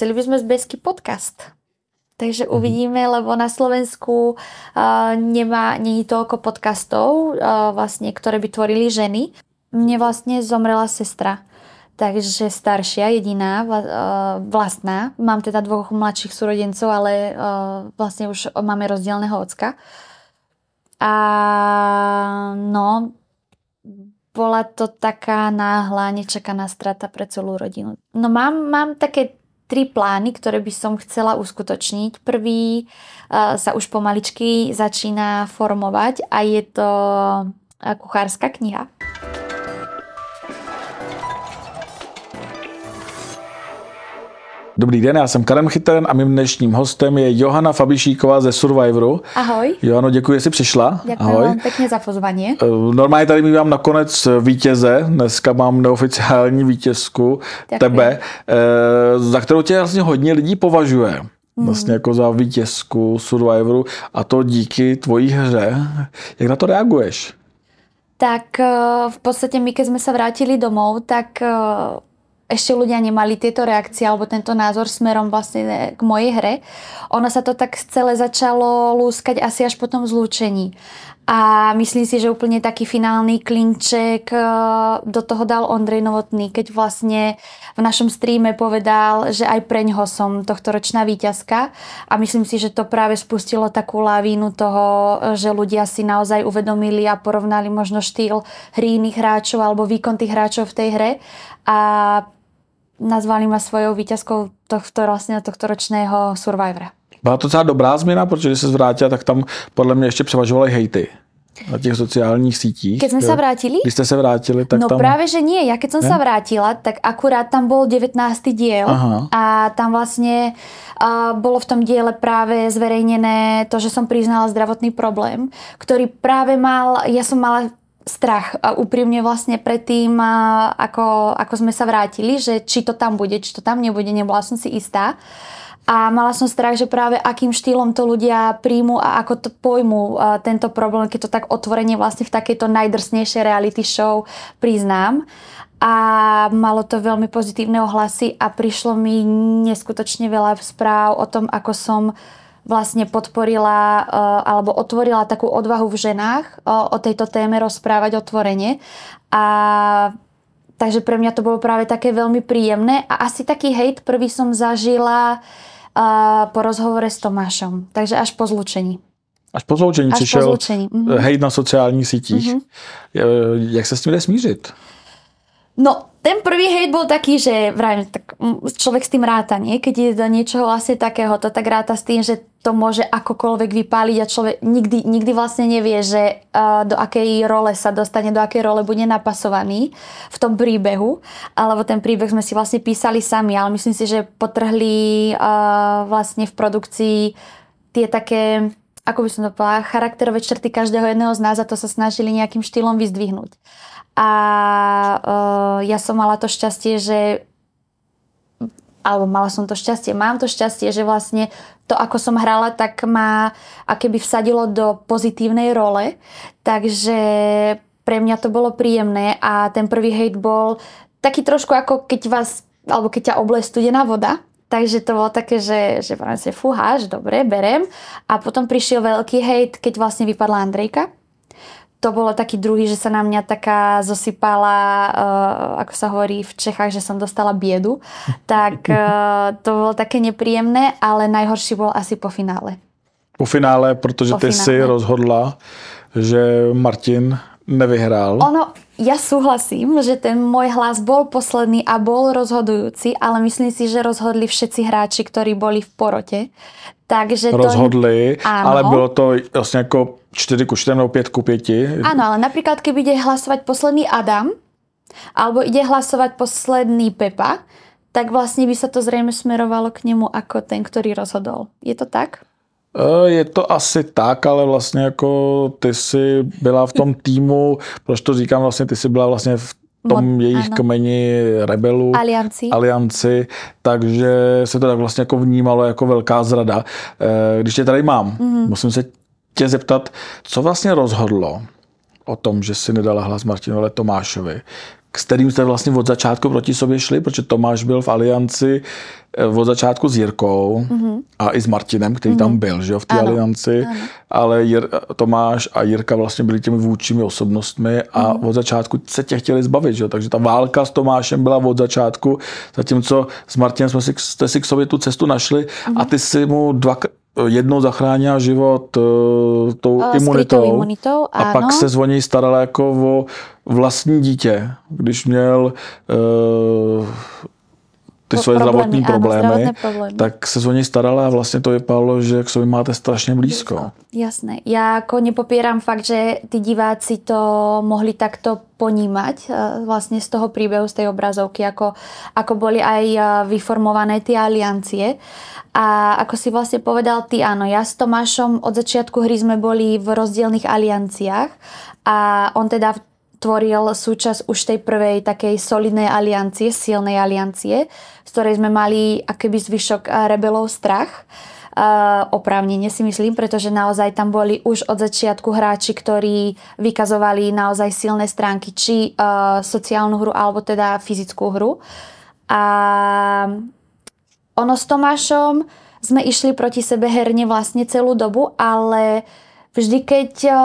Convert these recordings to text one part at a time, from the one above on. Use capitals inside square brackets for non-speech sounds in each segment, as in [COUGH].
chceli by sme zbesky podcast. Takže mhm. uvidíme, lebo na Slovensku uh, nemá, není toľko podcastov, uh, vlastne, ktoré by tvorili ženy. Mne vlastne zomrela sestra. Takže staršia, jediná, uh, vlastná. Mám teda dvoch mladších súrodencov, ale uh, vlastne už máme rozdielného ocka. A no, bola to taká náhla, nečakaná strata pre celú rodinu. No mám, mám také tri plány, ktoré by som chcela uskutočniť. Prvý eh, sa už pomaličky začína formovať a je to eh, kuchárska kniha. Dobrý den, já jsem Karem Chytren a mým dnešním hostem je Johana Fabišíková ze Survivoru. Ahoj. Johano, děkuji, že jsi přišla. Děkuji Ahoj. vám pěkně za pozvání. Eh, normálně tady mývám nakonec vítěze, dneska mám neoficiální vítězku děkuji. tebe, eh, za kterou tě vlastně hodně lidí považuje mhm. vlastně jako za vítězku Survivoru a to díky tvojí hře. Jak na to reaguješ? Tak eh, v podstatě, my, keď jsme se vrátili domů, tak ešte ľudia nemali tieto reakcie alebo tento názor smerom vlastne k mojej hre. Ono sa to tak celé začalo lúskať asi až po tom zlúčení. A myslím si, že úplne taký finálny klinček e, do toho dal Ondrej Novotný, keď vlastne v našom streame povedal, že aj preň ho som tohto ročná výťazka. A myslím si, že to práve spustilo takú lavínu toho, že ľudia si naozaj uvedomili a porovnali možno štýl hry iných hráčov alebo výkon tých hráčov v tej hre. A nazvali ma svojou víťazkou tohto, vlastne, tohto ročného Survivora. Byla to celá dobrá změna, protože se zvrátila, tak tam podle mě ještě převažovaly hejty na těch sociálních sítích. Keď sme sa vrátili? Když ste sa vrátili, tak no tam... práve, že nie. Ja keď som ne? sa vrátila, tak akurát tam bol 19. diel Aha. a tam vlastne uh, bolo v tom diele práve zverejnené to, že som priznala zdravotný problém, ktorý práve mal, ja som mala strach a úprimne vlastne pred tým, ako, ako sme sa vrátili, že či to tam bude, či to tam nebude, nebola som si istá. A mala som strach, že práve akým štýlom to ľudia príjmu a ako to pojmu tento problém, keď to tak otvorenie vlastne v takejto najdrsnejšej reality show priznám. A malo to veľmi pozitívne ohlasy a prišlo mi neskutočne veľa správ o tom, ako som uh, vlastne podporila eh, alebo otvorila takú odvahu v ženách eh, o tejto téme rozprávať otvorene. A takže pre mňa to bolo práve také veľmi príjemné a asi taký hejt prvý som zažila eh, po rozhovore s Tomášom, takže až po zlučení. Až po zloučení si šel mm-hmm. hejt na sociálních sítích. Mm-hmm. Jak se s tím jde smířit? No, ten prvý hejt bol taký, že vrajím, tak človek s tým ráta, nie? Keď je do niečoho vlastne to tak ráta s tým, že to môže akokoľvek vypáliť a človek nikdy, nikdy vlastne nevie, že uh, do akej role sa dostane, do akej role bude napasovaný v tom príbehu. Alebo ten príbeh sme si vlastne písali sami, ale myslím si, že potrhli uh, vlastne v produkcii tie také ako by som to povedala, charakterové črty každého jedného z nás a to sa snažili nejakým štýlom vyzdvihnúť a uh, ja som mala to šťastie, že alebo mala som to šťastie, mám to šťastie, že vlastne to, ako som hrala, tak ma akéby vsadilo do pozitívnej role, takže pre mňa to bolo príjemné a ten prvý hate bol taký trošku ako keď vás, alebo keď ťa obleje studená voda, Takže to bolo také, že, že vlastne fúháš, dobre, berem. A potom prišiel veľký hate, keď vlastne vypadla Andrejka to bolo taký druhý, že sa na mňa taká zosypala, uh, ako sa hovorí v Čechách, že som dostala biedu. Tak uh, [LAUGHS] to bolo také nepríjemné, ale najhorší bol asi po finále. Po finále, protože po ty finále. si rozhodla, že Martin nevyhrál. Ono, ja súhlasím, že ten môj hlas bol posledný a bol rozhodujúci, ale myslím si, že rozhodli všetci hráči, ktorí boli v porote. Takže rozhodli, Áno. ale bylo to vlastne ako 4 ku 4 alebo 5 ku 5. Áno, ale napríklad kdyby ide hlasovať posledný Adam, alebo ide hlasovať posledný Pepa, tak vlastne by sa to zrejme smerovalo k nemu ako ten, ktorý rozhodol. Je to tak? E, je to asi tak, ale vlastně jako ty si byla v tom týmu, proč to říkám, vlastně ty si byla vlastně v tom Mod, jejich ano. kmeni, rebelů, alianci. alianci, takže se to tak vlastně jako vnímalo jako velká zrada. Eh, když tě tady mám, mm-hmm. musím se tě zeptat, co vlastně rozhodlo o tom, že si nedala hlas Martinovi Tomášovi, s kterým jste vlastně od začátku proti sobě šli, protože Tomáš byl v alianci eh, od začátku s Jirkou mm-hmm. a i s Martinem, který mm-hmm. tam mhm. byl, že jo, v té alianci, ano. ale Jir, Tomáš a Jirka vlastně byli těmi vůdčími osobnostmi a mm-hmm. od začátku se tě chtěli zbavit, že jo, takže ta válka s Tomášem byla od začátku, zatímco s Martinem jsme si, jste si k sobě tu cestu našli mm-hmm. a ty si mu dvakrát jednou zachránila život uh, tou uh, imunitou, imunitou a pak se o něj starala jako o vlastní dítě. Když měl uh, ty svoje problémy, zdravotní áno, problémy, problémy, tak se o něj starala a vlastně to vypadalo, že k sobě máte strašně blízko. blízko. Jasné. Já jako nepopírám fakt, že ty diváci to mohli takto ponímať eh, vlastne z toho príbehu, z tej obrazovky, ako, ako boli aj eh, vyformované tie aliancie. A ako si vlastne povedal ty, áno, ja s Tomášom od začiatku hry sme boli v rozdielnych alianciách a on teda v tvoril súčasť už tej prvej takej solidnej aliancie, silnej aliancie, z ktorej sme mali akéby zvyšok rebelov strach. Uh, oprávnenie si myslím, pretože naozaj tam boli už od začiatku hráči, ktorí vykazovali naozaj silné stránky, či uh, sociálnu hru, alebo teda fyzickú hru. A ono s Tomášom sme išli proti sebe herne vlastne celú dobu, ale uh, Vždy, keď eh,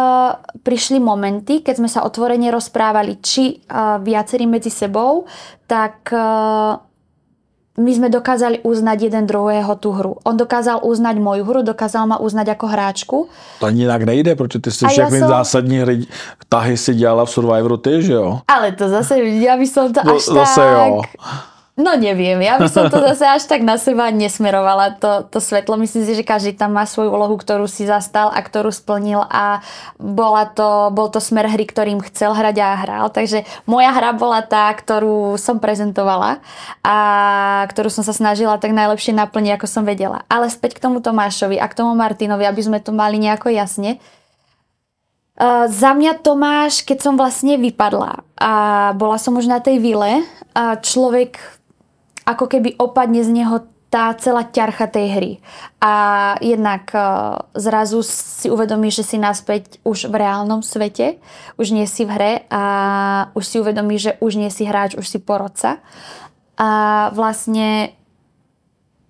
prišli momenty, keď sme sa otvorene rozprávali, či eh, viacerí medzi sebou, tak eh, my sme dokázali uznať jeden druhého tu hru. On dokázal uznať moju hru, dokázal ma uznať jako hráčku. To inak nejde, protože ty jsi všechny som... zásadní hry, tahy si dělala v Survivoru ty, že jo? Ale to zase, ja by som to, no, až zase tak... Jo. No neviem, ja by som to [LAUGHS] zase až tak na seba nesmerovala, to, to svetlo. Myslím si, že každý tam má svoju úlohu, ktorú si zastal a ktorú splnil a bola to, bol to smer hry, ktorým chcel hrať a hral. Takže moja hra bola tá, ktorú som prezentovala a ktorú som sa snažila tak najlepšie naplniť, ako som vedela. Ale späť k tomu Tomášovi a k tomu Martinovi, aby sme to mali nejako jasne. Uh, za mňa Tomáš, keď som vlastne vypadla a bola som už na tej vile, a človek ako keby opadne z neho tá celá ťarcha tej hry. A jednak e, zrazu si uvedomíš, že si naspäť už v reálnom svete, už nie si v hre a už si uvedomíš, že už nie si hráč, už si porodca. A vlastne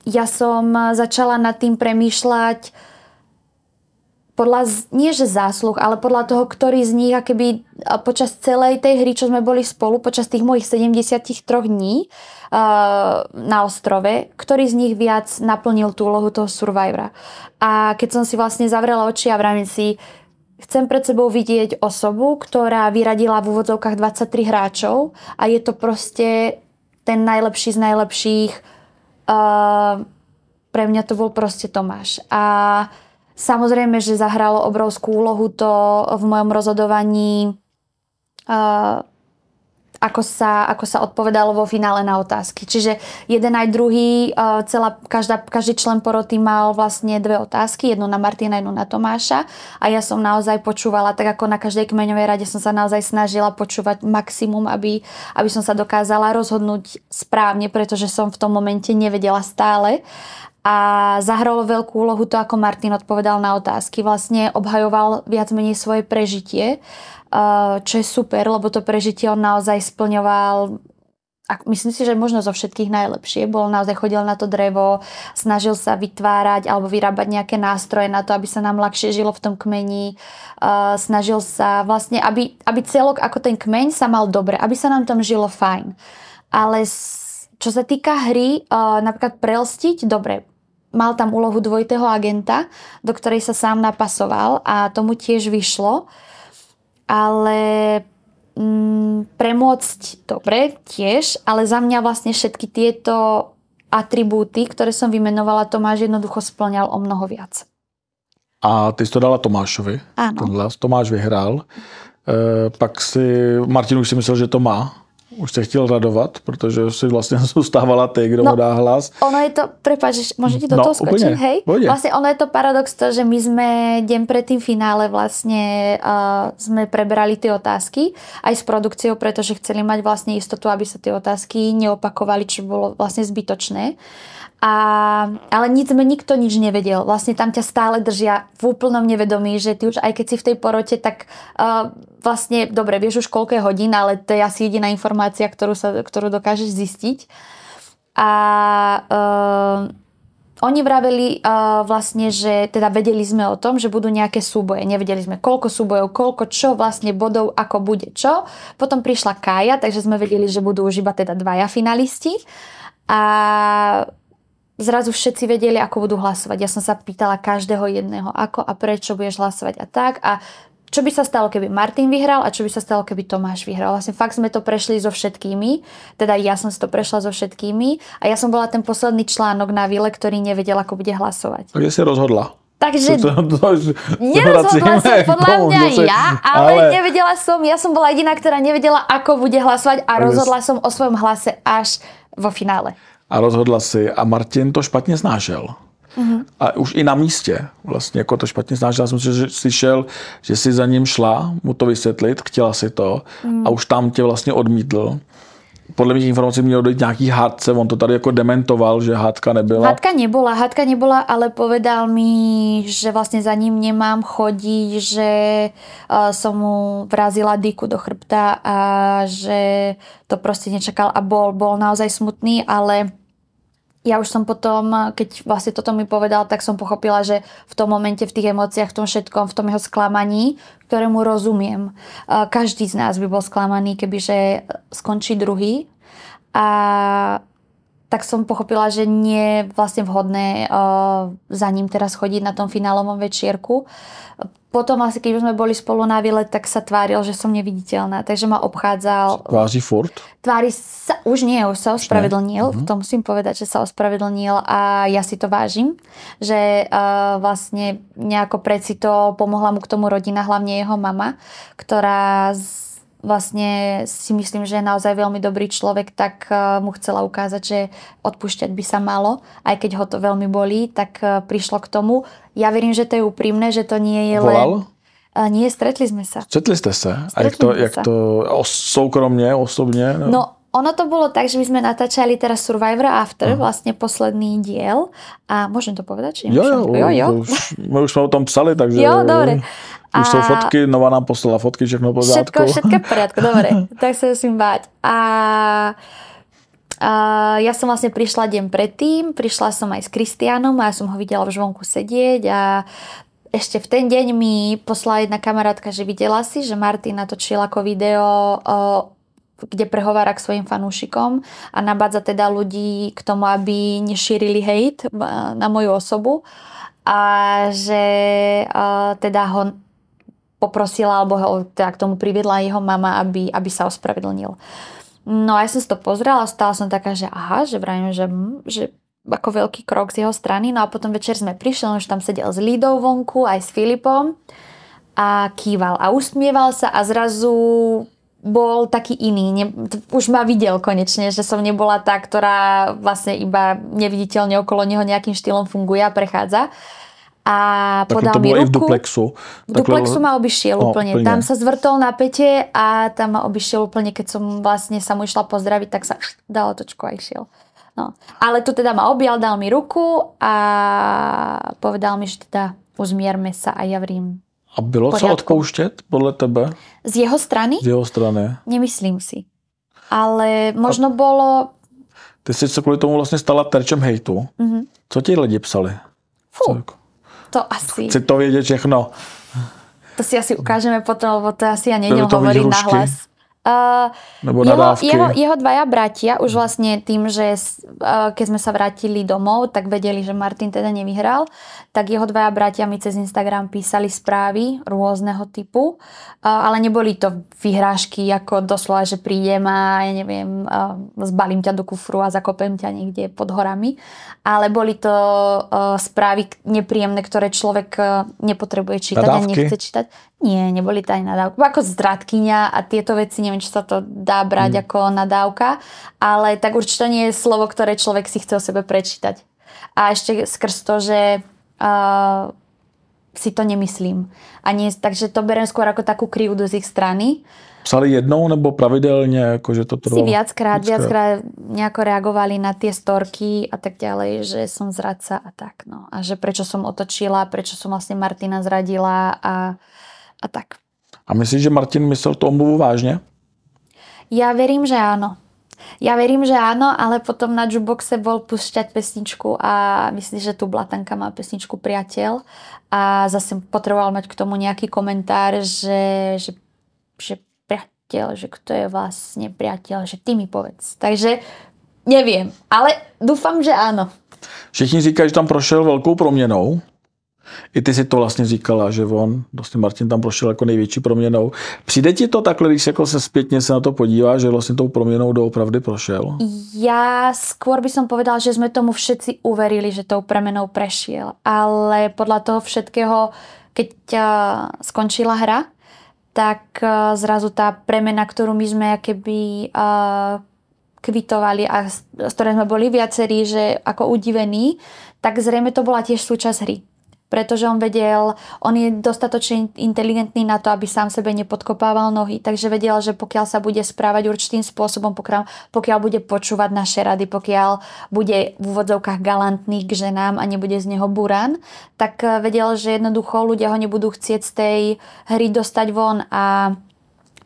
ja som e, začala nad tým premýšľať podľa, nie že zásluh, ale podľa toho, ktorý z nich, keby počas celej tej hry, čo sme boli spolu, počas tých mojich 73 dní uh, na ostrove, ktorý z nich viac naplnil tú úlohu toho survivora. A keď som si vlastne zavrela oči a vravím si, Chcem pred sebou vidieť osobu, ktorá vyradila v úvodzovkách 23 hráčov a je to proste ten najlepší z najlepších. Uh, pre mňa to bol proste Tomáš. A uh, Samozrejme, že zahralo obrovskú úlohu to v mojom rozhodovaní, eh, ako sa, ako sa odpovedalo vo finále na otázky. Čiže jeden aj druhý, eh, celá, každá, každý člen poroty mal vlastne dve otázky, jednu na Martina, jednu na Tomáša a ja som naozaj počúvala, tak ako na každej kmeňovej rade som sa naozaj snažila počúvať maximum, aby, aby som sa dokázala rozhodnúť správne, pretože som v tom momente nevedela stále a zahralo veľkú úlohu to, ako Martin odpovedal na otázky. Vlastne obhajoval viac menej svoje prežitie, eh, čo je super, lebo to prežitie on naozaj splňoval a myslím si, že možno zo všetkých najlepšie. Bol naozaj chodil na to drevo, snažil sa vytvárať alebo vyrábať nejaké nástroje na to, aby sa nám ľahšie žilo v tom kmeni. Uh, snažil sa vlastne, aby, aby celok ako ten kmeň sa mal dobre, aby sa nám tam žilo fajn. Ale s, čo sa týka hry, uh, napríklad prelstiť, dobre, mal tam úlohu dvojitého agenta, do ktorej sa sám napasoval a tomu tiež vyšlo. Ale mm, premôcť dobre tiež, ale za mňa vlastne všetky tieto atribúty, ktoré som vymenovala, Tomáš jednoducho splňal o mnoho viac. A ty jsi to dala Tomášovi. Áno. Tomáš vyhrál. E, pak si, Martin už si myslel, že to má už se chtěl radovat, protože si vlastně [LAUGHS] zůstávala ty, kdo no, dá hlas. Ono je to, prepáč, ti do no, toho skočit, Úplně, hej? Pôjde. Vlastne ono je to paradox to, že my sme deň pred tým finále vlastne uh, sme prebrali tie otázky aj s produkciou, pretože chceli mať vlastne istotu, aby sa tie otázky neopakovali, čo bolo vlastne zbytočné. A, ale nic sme nikto nič nevedel. Vlastne tam ťa stále držia v úplnom nevedomí, že ty už aj keď si v tej porote, tak uh, vlastne, dobre, vieš už koľko hodín, ale to je asi jediná informácia, ktorú, sa, ktorú dokážeš zistiť. A uh, oni vraveli uh, vlastne, že teda vedeli sme o tom, že budú nejaké súboje. Nevedeli sme koľko súbojov, koľko čo vlastne bodov, ako bude čo. Potom prišla Kaja, takže sme vedeli, že budú už iba teda dvaja finalisti. A zrazu všetci vedeli, ako budú hlasovať. Ja som sa pýtala každého jedného, ako a prečo budeš hlasovať a tak. A čo by sa stalo, keby Martin vyhral a čo by sa stalo, keby Tomáš vyhral. Vlastne fakt sme to prešli so všetkými, teda ja som si to prešla so všetkými a ja som bola ten posledný článok na Vile, ktorý nevedel, ako bude hlasovať. Takže si rozhodla. Takže to, to, to, nerozhodla som podľa mňa ja, ale, ale nevedela som, ja som bola jediná, ktorá nevedela, ako bude hlasovať a rozhodla som o svojom hlase až vo finále a rozhodla si a Martin to špatně znášel. mm A už i na místě vlastně jako to špatně snášel. Já jsem si slyšel, že si za ním šla mu to vysvětlit, chtěla si to mm. a už tam tě vlastně odmítl podle mých informací mělo dojít nějaký hádce, on to tady jako dementoval, že hádka nebyla. Hádka nebola, hádka nebola, ale povedal mi, že vlastne za ním nemám chodiť, že uh, som mu vrazila dyku do chrbta a že to proste nečakal a bol, bol naozaj smutný, ale ja už som potom, keď vlastne toto mi povedal, tak som pochopila, že v tom momente, v tých emóciách, v tom všetkom, v tom jeho sklamaní, ktorému rozumiem. Každý z nás by bol sklamaný, kebyže skončí druhý. A tak som pochopila, že nie je vlastne vhodné uh, za ním teraz chodiť na tom finálovom večierku. Potom asi, keď už sme boli spolu na výlet, tak sa tváril, že som neviditeľná, takže ma obchádzal. Tvári furt? Tvári sa, už nie, už sa ospravedlnil, Uh-huh. To musím povedať, že sa ospravedlnil a ja si to vážim, že uh, vlastne nejako preci to pomohla mu k tomu rodina, hlavne jeho mama, ktorá z vlastne si myslím, že je naozaj veľmi dobrý človek, tak eh, mu chcela ukázať, že odpúšťať by sa malo, aj keď ho to veľmi bolí, tak eh, prišlo k tomu. Ja verím, že to je úprimné, že to nie je len... Volal? Nie, stretli sme sa. Stretli ste sa? Stretli a jak to, jak to soukromne, osobne? No, no ono to bolo tak, že my sme natáčali teraz Survivor After, uh-huh. vlastne posledný diel. A môžem to povedať? Či jo, jo, jo, jo. Už, my už sme o tom psali, takže... Jo, dobre. A... Už sú fotky, nová nám poslala fotky, všetko po Všetko, všetko v poriadku, dobre. [LAUGHS] tak sa musím báť. A... a ja som vlastne prišla deň predtým, prišla som aj s Kristianom a ja som ho videla v žvonku sedieť a ešte v ten deň mi poslala jedna kamarátka, že videla si, že Martin natočil ako video o kde prehovára k svojim fanúšikom a nabádza teda ľudí k tomu, aby nešírili hejt e, na moju osobu a že uh, teda ho poprosila alebo ho, teda k tomu priviedla jeho mama, aby, aby sa ospravedlnil. No a ja som si to pozrela a stala som taká, že aha, že vrajím, že, hm, že ako veľký krok z jeho strany. No a potom večer sme prišli, on už tam sedel s Lidou vonku, aj s Filipom a kýval a usmieval sa a zrazu bol taký iný. Ne, už ma videl konečne, že som nebola tá, ktorá vlastne iba neviditeľne okolo neho nejakým štýlom funguje a prechádza a podal mi ruku. v duplexu. V duplexu ma obišiel no, úplne. úplne. Tam sa zvrtol na pete a tam ma obišiel úplne, keď som vlastne sa mu išla pozdraviť, tak sa [LAUGHS] dal točku a išiel. No. Ale tu teda ma objal, dal mi ruku a povedal mi, že teda uzmierme sa a ja vrím. A bylo sa odpouštieť podľa tebe? Z jeho strany? Z jeho strany. Nemyslím si. Ale možno a... bolo... Ty si sa kvůli tomu vlastně stala terčem hejtu. Mm-hmm. Co ti lidi psali? Fú. Co? to asi... Chce to vedieť všechno. To si asi ukážeme potom, lebo to asi ja nejdem hovoriť na hlas. Uh, jeho, jeho, jeho dvaja bratia už vlastne tým, že uh, keď sme sa vrátili domov, tak vedeli, že Martin teda nevyhral, tak jeho dvaja bratia mi cez Instagram písali správy rôzneho typu, uh, ale neboli to vyhrážky ako doslova, že prídem a ja neviem, uh, zbalím ťa do kufru a zakopem ťa niekde pod horami, ale boli to uh, správy nepríjemné, ktoré človek uh, nepotrebuje čítať Nadávky. a nechce čítať. Nie, neboli to ani nadávky. Ako zdradkynia a tieto veci, neviem, či sa to dá brať mm. ako nadávka, ale tak určite nie je slovo, ktoré človek si chce o sebe prečítať. A ešte skrz to, že uh, si to nemyslím. A nie, takže to berem skôr ako takú krivdu z ich strany. Psali jednou nebo pravidelne, že to trvalo? Si viackrát, viackrát nejako reagovali na tie storky a tak ďalej, že som zradca a tak. No. A že prečo som otočila, prečo som vlastne Martina zradila a a tak. A myslíš, že Martin myslel to omluvu vážne? Ja verím, že áno. Ja verím, že áno, ale potom na juboxe bol pušťať pesničku a myslím, že tu Blatanka má pesničku Priateľ a zase potreboval mať k tomu nejaký komentár, že, že, že priateľ, že kto je vlastne priateľ, že ty mi povedz. Takže neviem, ale dúfam, že áno. Všichni říkají, že tam prošel veľkou proměnou. I ty si to vlastně říkala, že on, vlastně Martin tam prošel jako největší proměnou. Přijde ti to takhle, když jako se zpětně se na to podívá, že vlastně tou proměnou doopravdy prošel? Já skôr by som povedal, že jsme tomu všetci uverili, že tou proměnou prešiel. Ale podle toho všetkého, keď eh, skončila hra, tak eh, zrazu ta premena, kterou my jsme jakoby eh, kvitovali a z ktorej sme boli viacerí, že ako udivení, tak zrejme to bola tiež súčasť hry pretože on vedel, on je dostatočne inteligentný na to, aby sám sebe nepodkopával nohy, takže vedel, že pokiaľ sa bude správať určitým spôsobom, pokiaľ, pokiaľ bude počúvať naše rady, pokiaľ bude v úvodzovkách galantný k ženám a nebude z neho buran, tak eh, vedel, že jednoducho ľudia ho nebudú chcieť z tej hry dostať von a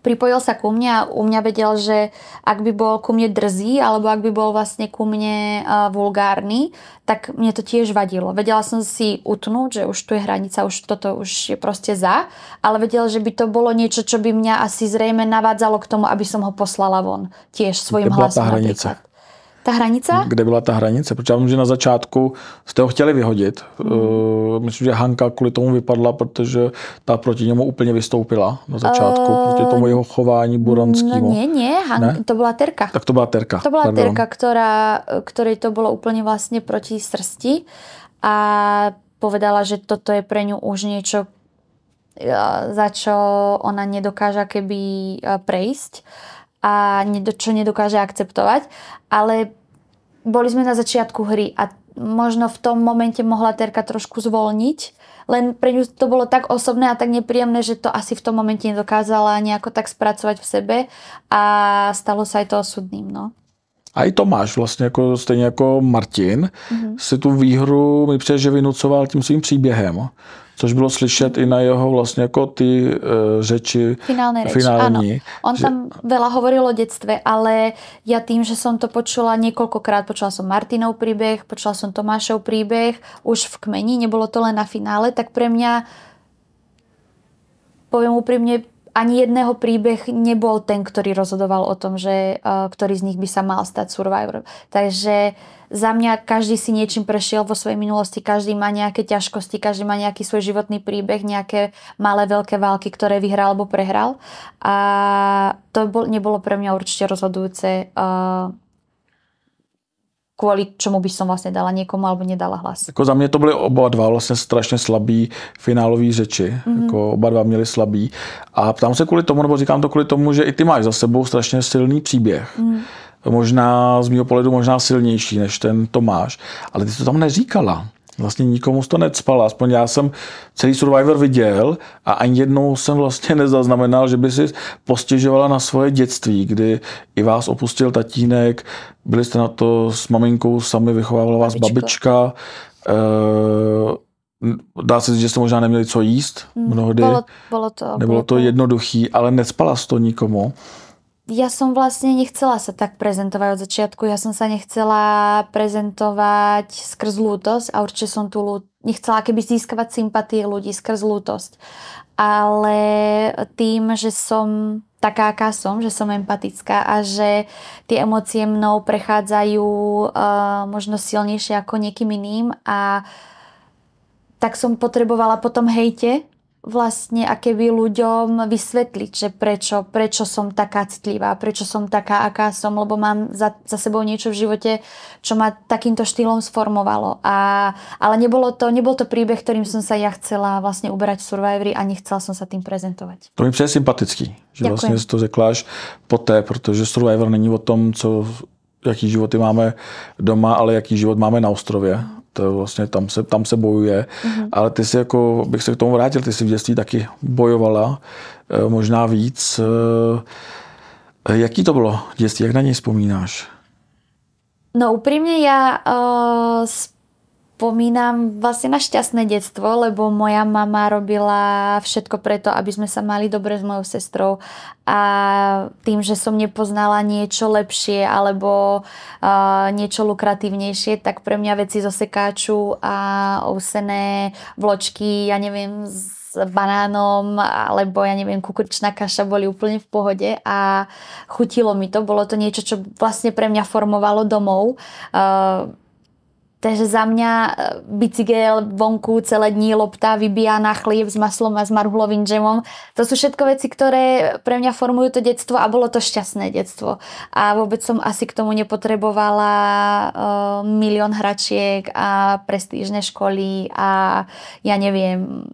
pripojil sa ku mne a u mňa vedel, že ak by bol ku mne drzý alebo ak by bol vlastne ku mne uh, vulgárny, tak mne to tiež vadilo. Vedela som si utnúť, že už tu je hranica, už toto už je proste za, ale vedel, že by to bolo niečo, čo by mňa asi zrejme navádzalo k tomu, aby som ho poslala von. Tiež svojim hlasom. Tá hranica. Napríklad. Ta hranice? Kde byla ta hranice? Protože já vím, že na začátku jste ho chtěli vyhodit. Hmm. Eh, myslím, že Hanka kvůli tomu vypadla, protože ta proti němu úplně vystoupila na začátku, uh, proti tomu jeho chování buranskému. No nie, nie, ne? to byla Terka. Tak to byla Terka. To byla pardon. Terka, která který to bylo úplně vlastně proti srsti a povedala, že toto je pro ňu už něco, eh, za čo ona nedokáže keby prejsť a čo nedokáže akceptovať, ale boli sme na začiatku hry a možno v tom momente mohla Terka trošku zvolniť, len pre ňu to bolo tak osobné a tak nepríjemné, že to asi v tom momente nedokázala nejako tak spracovať v sebe a stalo sa aj to osudným. No. A i Tomáš vlastně jako, stejně jako Martin mm-hmm. si tu výhru mi přijde, že vynucoval tím svým příběhem což bylo slyšet i na jeho vlastně jako ty e, řeči finálne reči, finální. Ano. On že... tam veľa hovoril o detstve, ale ja tým, že som to počula niekoľkokrát, počula som Martinov príbeh, počula som Tomášov príbeh, už v kmeni, nebolo to len na finále, tak pre mňa poviem úprimne, ani jedného príbeh nebol ten, ktorý rozhodoval o tom, že uh, ktorý z nich by sa mal stať survivor. Takže za mňa každý si niečím prešiel vo svojej minulosti, každý má nejaké ťažkosti, každý má nejaký svoj životný príbeh, nejaké malé, veľké války, ktoré vyhral alebo prehral. A to bol, nebolo pre mňa určite rozhodujúce uh, kvôli čomu by som vlastne dala niekomu alebo nedala hlas. Jako za mě to byly oba dva vlastne strašně slabí finálové řeči. Mm-hmm. oba dva měli slabý. A ptám se kvůli tomu, nebo říkám to kvůli tomu, že i ty máš za sebou strašně silný příběh. Mm. Možná z mého pohledu možná silnější než ten Tomáš. Ale ty to tam neříkala. Vlastně nikomu to necpal, aspoň já jsem celý Survivor viděl a ani jednou jsem vlastně [LAUGHS] nezaznamenal, že by si postěžovala na svoje dětství, kdy i vás opustil tatínek, byli jste na to s maminkou sami, vychovávala vás babička. babička. Eh, dá se říct, že jste možná neměli co jíst hmm, mnohdy. Bylo, bylo to, Nebylo bylo to, to jednoduchý, ale necpala to nikomu ja som vlastne nechcela sa tak prezentovať od začiatku. Ja som sa nechcela prezentovať skrz lútosť a určite som tu lú... nechcela keby získavať sympatie ľudí skrz lútosť. Ale tým, že som taká, aká som, že som empatická a že tie emócie mnou prechádzajú uh, možno silnejšie ako niekým iným a tak som potrebovala po tom hejte vlastne a ľuďom vysvetliť, že prečo, prečo som taká citlivá, prečo som taká, aká som, lebo mám za, za sebou niečo v živote, čo ma takýmto štýlom sformovalo. A, ale nebolo to, nebol to príbeh, ktorým som sa ja chcela vlastne uberať v Survivory a nechcela som sa tým prezentovať. To mi je sympatický, že Ďakujem. vlastne to řekla až poté, protože Survivor není o tom, co jaký životy máme doma, ale jaký život máme na ostrově. To je vlastně tam se, tam se bojuje. Mm-hmm. Ale ty si jako, bych se k tomu vrátil, ty si v dětství taky bojovala, eh, možná víc. Eh, jaký to bylo dětství, jak na něj vzpomínáš? No úprimne ja uh, eh, spomínam vlastne na šťastné detstvo, lebo moja mama robila všetko preto, aby sme sa mali dobre s mojou sestrou a tým, že som nepoznala niečo lepšie alebo uh, niečo lukratívnejšie, tak pre mňa veci zo sekáču a ousené vločky, ja neviem, s banánom alebo ja neviem, kukurčná kaša boli úplne v pohode a chutilo mi to. Bolo to niečo, čo vlastne pre mňa formovalo domov. Uh, Takže za mňa e, bicykel vonku celé dní, lopta vybíjana, chlieb s maslom a s marhulovým džemom. To sú všetko veci, ktoré pre mňa formujú to detstvo a bolo to šťastné detstvo. A vôbec som asi k tomu nepotrebovala uh, milión hračiek a prestížne školy a ja neviem,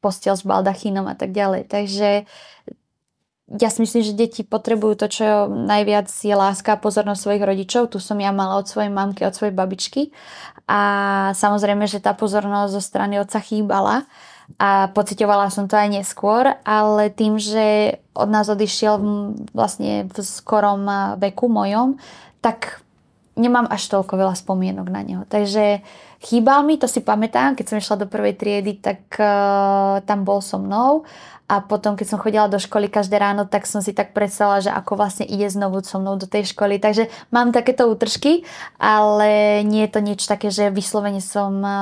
postel s baldachínom a tak ďalej. Takže ja si myslím, že deti potrebujú to, čo najviac je láska a pozornosť svojich rodičov. Tu som ja mala od svojej mamky, od svojej babičky. A samozrejme, že tá pozornosť zo strany otca chýbala a pocitovala som to aj neskôr, ale tým, že od nás odišiel vlastne v skorom veku mojom, tak nemám až toľko veľa spomienok na neho. Takže chýbal mi, to si pamätám, keď som išla do prvej triedy, tak uh, tam bol so mnou a potom, keď som chodila do školy každé ráno, tak som si tak predstavila, že ako vlastne ide znovu so mnou do tej školy. Takže mám takéto útržky, ale nie je to nič také, že vyslovene som uh,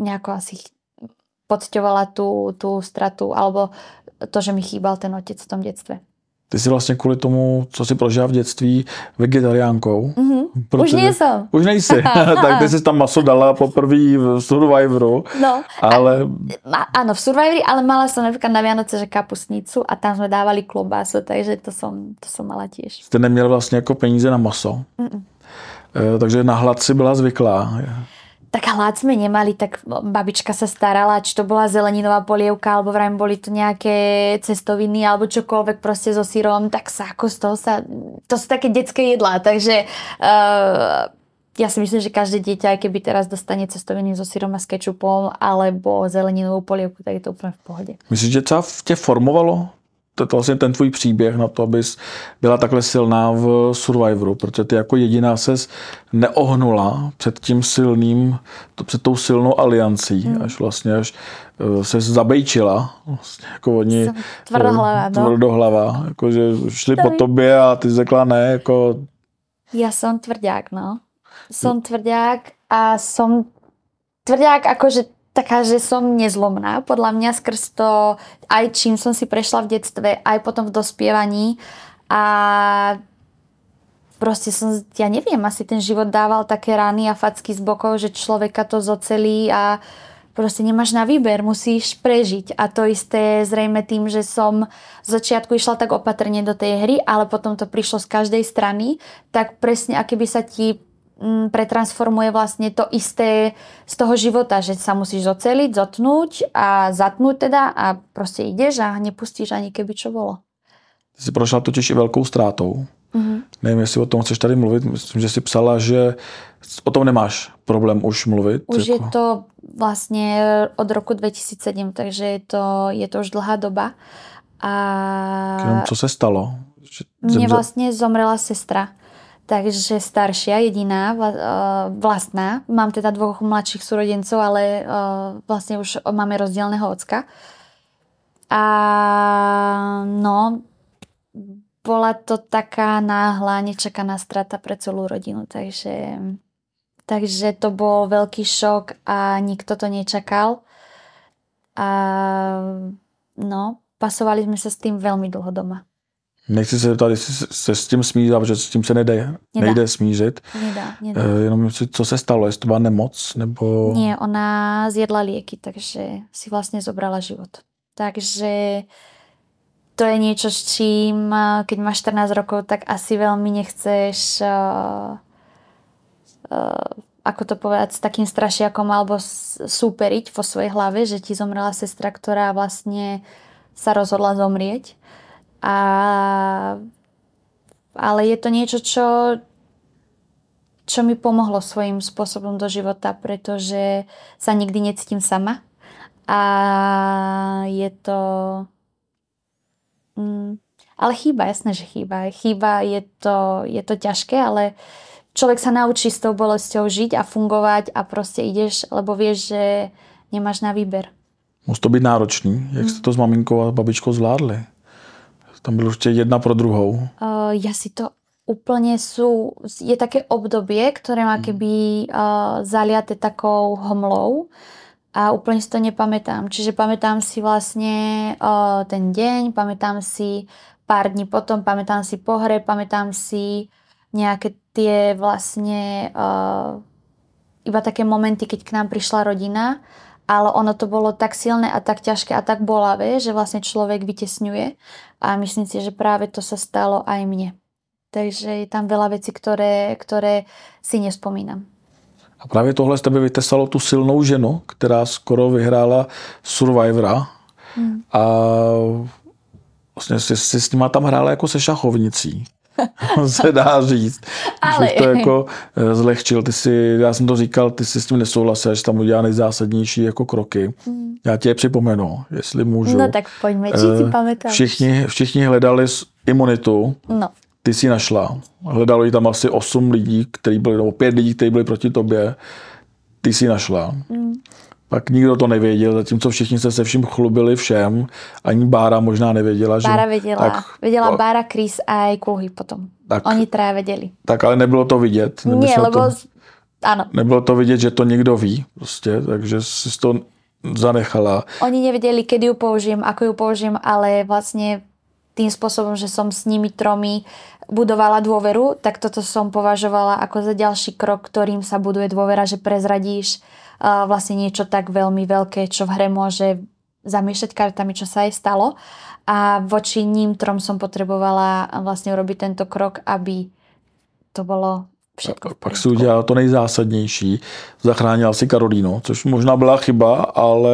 nejako asi pocťovala tú, tú stratu alebo to, že mi chýbal ten otec v tom detstve. Ty jsi vlastně kvůli tomu, co si prožila v dětství, vegetariánkou. Mm-hmm. Protože... Už nejsem. Už nejsi. [LAUGHS] tak ty jsi tam maso dala poprvé v Survivoru. No. Ale... A, ano, v Survivoru, ale mala jsem například na Vianoce, že kapusnicu a tam jsme dávali klobásu, takže to jsem to som mala těž. Jste neměl vlastně jako peníze na maso. Mm-mm. E, takže na hlad si byla zvyklá tak hlad sme nemali, tak babička sa starala, či to bola zeleninová polievka, alebo vrajme boli to nejaké cestoviny, alebo čokoľvek proste so sírom, tak sa ako z toho sa... To sú také detské jedlá, takže uh, ja si myslím, že každé dieťa, aj keby teraz dostane cestoviny so syrom a s kečupom, alebo zeleninovú polievku, tak je to úplne v pohode. Myslíš, že ťa te formovalo to vlastně ten tvůj příběh na to, abys byla takhle silná v Survivoru, protože ty jako jediná ses neohnula před tím silným, to, před tou silnou aliancí, hmm. až vlastně až eh, se zabejčila, vlastně jako oni eh, tvrdohlava, no. jako, že šli Dobrý. po tobě a ty řekla ne, jako... Ja som tvrdák, no. Som hm. tvrdák a som tvrdák akože taká, že som nezlomná. Podľa mňa skrz to, aj čím som si prešla v detstve, aj potom v dospievaní. A proste som, ja neviem, asi ten život dával také rany a facky z bokov, že človeka to zocelí a proste nemáš na výber, musíš prežiť. A to isté zrejme tým, že som z začiatku išla tak opatrne do tej hry, ale potom to prišlo z každej strany, tak presne aké by sa ti Mm, pretransformuje vlastne to isté z toho života, že sa musíš zoceliť, zotnúť a zatnúť teda a proste ideš a nepustíš ani keby čo bolo. Ty si prošla totiž i velkou ztrátou. Mm-hmm. Nevím, jestli o tom chceš tady mluvit. Myslím, že si psala, že o tom nemáš problém už mluvit. Už jako... je to vlastně od roku 2007, takže je to, je to už dlhá doba. A... Kým, co se stalo? Že Mně vlastně zomrela sestra. Takže staršia, jediná, eh, vlastná. Mám teda dvoch mladších súrodencov, ale eh, vlastne už máme rozdielného ocka. A no, bola to taká náhla, nečakaná strata pre celú rodinu, takže, takže to bol veľký šok a nikto to nečakal. A no, pasovali sme sa s tým veľmi dlho doma. Nechci se tady se, se s tím smířit, protože s tím se nejde, nedá. nejde smířit. Nedá, eh, nedá. E, jenom si, co se stalo, jestli to byla nemoc, nebo... Ne, ona zjedla lieky, takže si vlastně zobrala život. Takže to je niečo, s čím, eh, keď máš 14 rokov, tak asi veľmi nechceš uh, ako to povedať, s takým strašiakom alebo súperiť vo svojej hlave, že ti zomrela sestra, ktorá vlastne sa rozhodla zomrieť a, ale je to niečo, čo, čo mi pomohlo svojím spôsobom do života, pretože sa nikdy necítim sama. A je to... Mm, ale chýba, jasné, že chýba. Chýba, je to, je to ťažké, ale človek sa naučí s tou bolesťou žiť a fungovať a proste ideš, lebo vieš, že nemáš na výber. Musí to byť náročný. Jak mm. ste to s maminkou a babičkou zvládli? Tam boli určite jedna pro druhou. Uh, eh, ja si to úplne sú, je také obdobie, ktoré má hmm. keby uh, eh, zaliate takou homlou. a úplne si to nepamätám. Čiže pamätám si vlastne uh, ten deň, pamätám si pár dní potom, pamätám si pohre, pamätám si nejaké tie vlastne uh, iba také momenty, keď k nám prišla rodina ale ono to bolo tak silné a tak ťažké a tak bolavé, že vlastne človek vytesňuje a myslím si, že práve to sa stalo aj mne. Takže je tam veľa vecí, ktoré, ktoré si nespomínam. A právě tohle z tebe vytesalo tu silnou ženu, která skoro vyhrála Survivora hmm. a vlastně si, si s nima tam hrála jako se šachovnicí. [LAUGHS] se dá říct. Ale... Že to jako eh, zlehčil, ty si, já jsem to říkal, ty si s tím nesouhlasil, že tam udělá nejzásadnější jako kroky. Hmm. Já ti je připomenu, jestli můžu. No tak pojďme, či si eh, pamatáš. Všichni, všichni hledali imunitu. No. Ty si našla. Hledalo ji tam asi 8 lidí, který byli, nebo 5 lidí, kteří byli proti tobě. Ty si našla. Hmm pak nikdo to nevěděl, zatímco všichni se se vším chlubili všem. Ani Bára možná nevěděla. Bára že... věděla. Tak, věděla Bára, Chris a Kluhy potom. Tak, Oni traja teda věděli. Tak ale nebylo to vidět. Nie, lebo... To, ano. Nebylo to vidět, že to někdo ví. Prostě, takže si to zanechala. Oni nevedeli, kedy ju použijem, ako ju použijem, ale vlastne tým spôsobom, že som s nimi tromi budovala dôveru, tak toto som považovala ako za ďalší krok, ktorým sa buduje dôvera, že prezradíš vlastne niečo tak veľmi veľké, čo v hre môže zamiešať kartami, čo sa aj stalo. A voči ním trom som potrebovala vlastne urobiť tento krok, aby to bolo Všetko pak si udělal to nejzásadnější. Zachránil si Karolínu, což možná byla chyba, ale...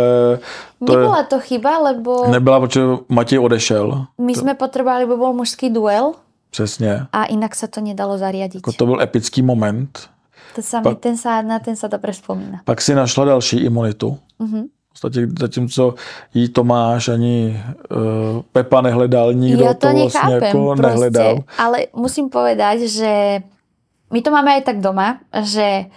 To Nebyla je... to chyba, lebo... Nebyla, protože Matěj odešel. My to... jsme potřebovali, by byl mužský duel. Přesně. A jinak se to nedalo zariadiť. to byl epický moment. To sa mi, pak, ten sa, na ten sa dobre spomína. Pak si našla další imunitu. Mm-hmm. V podstatě zatímco jí Tomáš ani uh, Pepa nehledal, nikdo ja to, to vlastne ako proste, nehledal. Ale musím povedať, že my to máme aj tak doma, že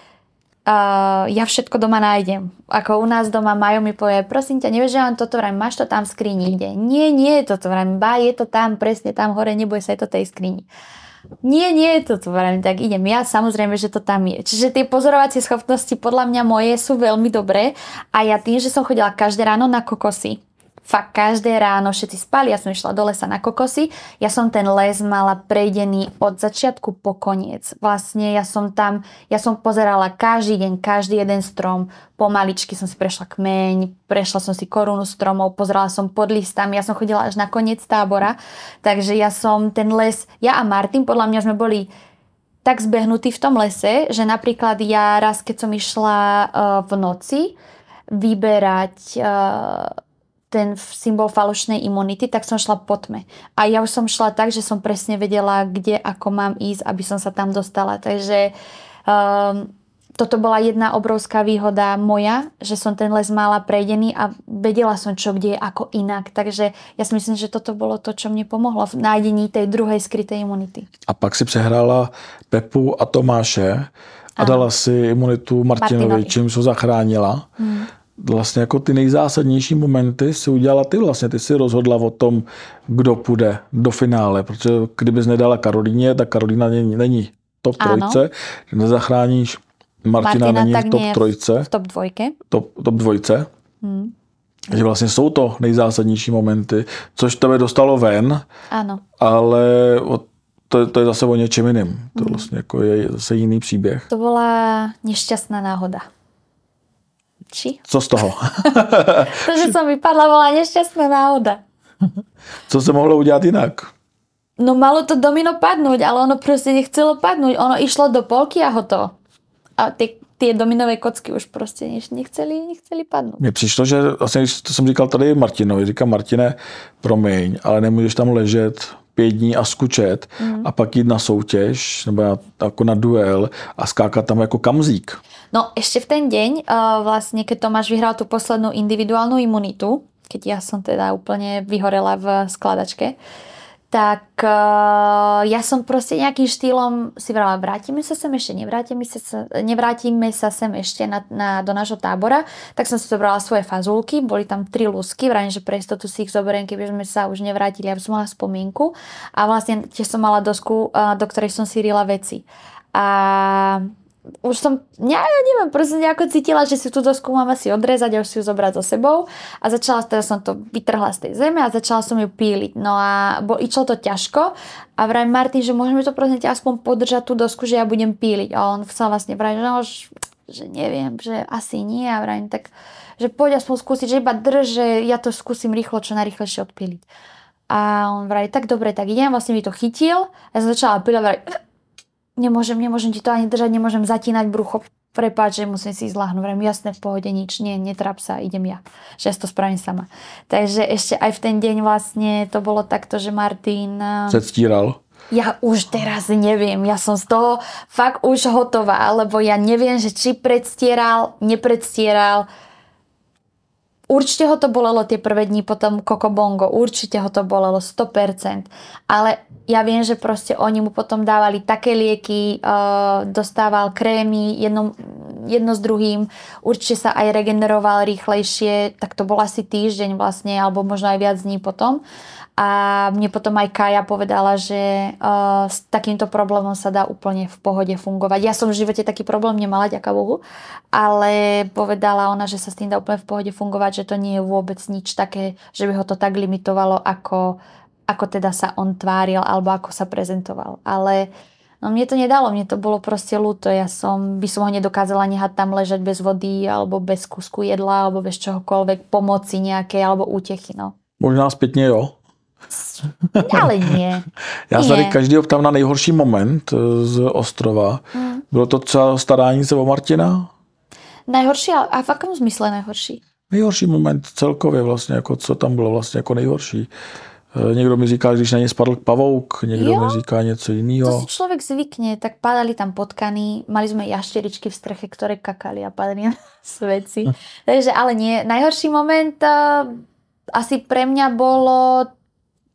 uh, ja všetko doma nájdem. Ako u nás doma Majo mi povie, prosím ťa, nevieš, že mám toto, vrajme, máš to tam v skrini, kde? Nie, nie je toto, vrajme, ba, je to tam, presne tam hore, neboj sa, je to tej skrini. Uh, nie, nie, to hovorím, tak idem ja, samozrejme, že to tam je. Čiže tie pozorovacie schopnosti podľa mňa moje sú veľmi dobré a ja tým, že som chodila každé ráno na kokosy, fakt každé ráno všetci spali, ja som išla do lesa na kokosy, ja som ten les mala prejdený od začiatku po koniec. Vlastne ja som tam, ja som pozerala každý deň, každý jeden strom, pomaličky som si prešla kmeň, prešla som si korunu stromov, pozerala som pod listami, ja som chodila až na koniec tábora, takže ja som ten les, ja a Martin, podľa mňa sme boli tak zbehnutí v tom lese, že napríklad ja raz, keď som išla uh, v noci vyberať uh, ten symbol falošnej imunity, tak som šla po tme. A ja už som šla tak, že som presne vedela, kde ako mám ísť, aby som sa tam dostala. Takže um, toto bola jedna obrovská výhoda moja, že som ten les mala prejdený a vedela som, čo kde je ako inak. Takže ja si myslím, že toto bolo to, čo mne pomohlo v nájdení tej druhej skrytej imunity. A pak si prehrala Pepu a Tomáše a dala si imunitu Martinovi, Martinovi. čím sa zachránila. Hmm vlastně jako ty nejzásadnější momenty si udělala ty vlastně, ty si rozhodla o tom, kdo půjde do finále, protože jsi nedala Karolíně, tak Karolína není, není top trojce, ano. nezachráníš Martina, Martina není v top trojce. V top dvojke. Top, top dvojce. Hmm. Že vlastně jsou to nejzásadnější momenty, což tebe dostalo ven, ano. ale od to, to je zase o něčem jiným. To hmm. vlastně jako je zase jiný příběh. To byla nešťastná náhoda. Či? Co z toho? [LAUGHS] to, že som vypadla, bola nešťastná náhoda. [LAUGHS] Co sa mohlo udiať inak? No malo to domino padnúť, ale ono proste nechcelo padnúť. Ono išlo do polky a hotovo. A tie, tie dominové kocky už proste nechceli, nechceli padnúť. Mne přišlo, že, vlastne to som říkal tady Martinovi, říkám Martine, promiň, ale nemôžeš tam ležet, pět dní a skučet mm. a pak jít na soutěž nebo na, jako na duel a skákat tam jako kamzík. No ešte v ten deň, uh, vlastne keď Tomáš vyhral tú poslednú individuálnu imunitu, keď ja som teda úplne vyhorela v skladačke, uh, tak uh, ja som proste nejakým štýlom si vrala, vrátime sa sem ešte, nevrátime sa, nevrátime sa sem ešte na, na, do nášho tábora, tak som si zobrala svoje fazulky, boli tam tri lusky, vrajím, že pre istotu si ich zoberiem, keby sme sa už nevrátili, aby som mala spomienku a vlastne tiež som mala dosku, uh, do ktorej som si rila veci. A už som, ja, ja neviem, proste nejako cítila, že si tú dosku mám asi odrezať a už si ju zobrať so sebou a začala, teraz som to vytrhla z tej zeme a začala som ju píliť. No a bo, išlo to ťažko a vraj Martin, že môžeme to proste aspoň podržať tú dosku, že ja budem píliť. A on sa vlastne vraj, že, no, že neviem, že asi nie a vraj, no tak, že poď aspoň skúsiť, že iba drž, že ja to skúsim rýchlo, čo najrychlejšie odpíliť. A on vraj, tak dobre, tak idem, vlastne mi to chytil, ja som začala píľať, vraj, nemôžem, nemôžem ti to ani držať, nemôžem zatínať brucho, prepáč, že musím si ísť lahnúť. Vrem, jasné, v pohode, nič, nie, netrap sa, idem ja. Že ja to spravím sama. Takže ešte aj v ten deň vlastne to bolo takto, že Martin... Předstíral. Eh, ja už teraz neviem, ja som z toho fakt už hotová, lebo ja neviem, že či predstieral, nepredstieral, Určite ho to bolelo tie prvé dni potom kokobongo, určite ho to bolelo 100%, ale ja viem, že proste oni mu potom dávali také lieky, uh, dostával krémy jedno, jedno s druhým, určite sa aj regeneroval rýchlejšie, tak to bol asi týždeň vlastne, alebo možno aj viac dní potom. A mne potom aj Kaja povedala, že uh, s takýmto problémom sa dá úplne v pohode fungovať. Ja som v živote taký problém nemala, ďaká Bohu, ale povedala ona, že sa s tým dá úplne v pohode fungovať, že to nie je vôbec nič také, že by ho to tak limitovalo, ako, ako teda sa on tváril alebo ako sa prezentoval. Ale no mne to nedalo, mne to bolo proste ľúto. Ja som, by som ho nedokázala nehať tam ležať bez vody alebo bez kusku jedla alebo bez čohokoľvek pomoci nejakej alebo útechy. No. Možná zpětně jo. [LAUGHS] Ale nie. [LAUGHS] Já se tady každý ptám na nejhorší moment eh, z ostrova. Hmm. Bylo to celé starání se o Martina? Najhorší, a v akom zmysle najhorší? Nejhorší moment celkově vlastně, jako co tam bylo vlastně jako nejhorší. E, někdo mi říká, když na ně spadl pavouk, někdo jo? mi říká něco jiného. To si člověk zvykne, tak padali tam potkaní, mali jsme jašteričky v streche, které kakali a padali na sveci. Hm. Takže ale nie, najhorší moment e, asi pre mňa bolo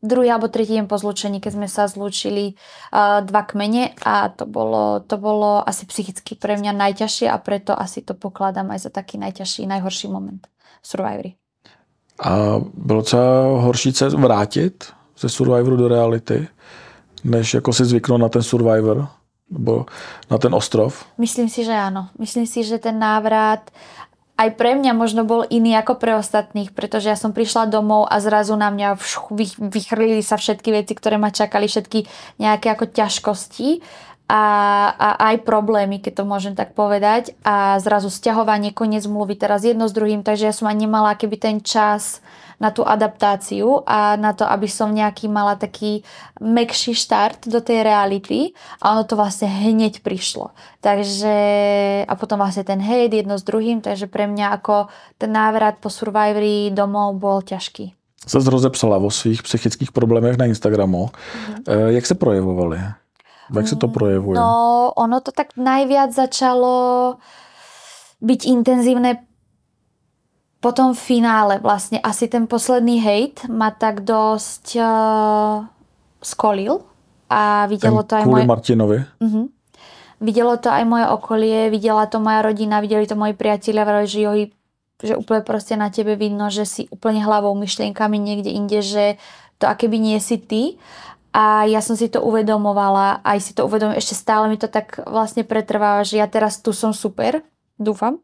druhý alebo tretí deň po zlučení, keď sme sa zlúčili uh, e, dva kmene a to bolo, to bolo asi psychicky pre mňa najťažšie a preto asi to pokladám aj za taký najťažší, najhorší moment. Survivory. A bylo třeba horší se vrátit ze Survivoru do reality, než jako si zvyknul na ten Survivor nebo na ten ostrov? Myslím si, že áno. Myslím si, že ten návrat aj pre mňa možno bol iný ako pre ostatných, pretože ja som prišla domov a zrazu na mňa vychrlili sa všetky veci, ktoré ma čakali, všetky nejaké ako ťažkosti a, a aj problémy, keď to môžem tak povedať. A zrazu stiahovanie, koniec mluvy, teraz jedno s druhým, takže ja som ani nemala keby ten čas na tú adaptáciu a na to, aby som nejaký mala taký mekší štart do tej reality a ono to vlastne hneď prišlo. Takže a potom vlastne ten hejt jedno s druhým, takže pre mňa ako ten návrat po Survivory domov bol ťažký. Zase rozepsala o svých psychických problémech na Instagramu. Mhm. E, jak se projevovali? Jak sa to projevuje? No, ono to tak najviac začalo byť intenzívne po tom finále vlastne. Asi ten posledný hejt ma tak dosť uh, skolil a videlo ten to aj moje... Martinovi? Uh-huh. Mhm. Videlo to aj moje okolie, videla to moja rodina, videli to moji priatelia, vrali, že Johy, že úplne proste na tebe vidno, že si úplne hlavou myšlienkami niekde inde, že to aké by nie si ty. A ja som si to uvedomovala, aj si to uvedomujem, ešte stále mi to tak vlastne pretrváva, že ja teraz tu som super, dúfam.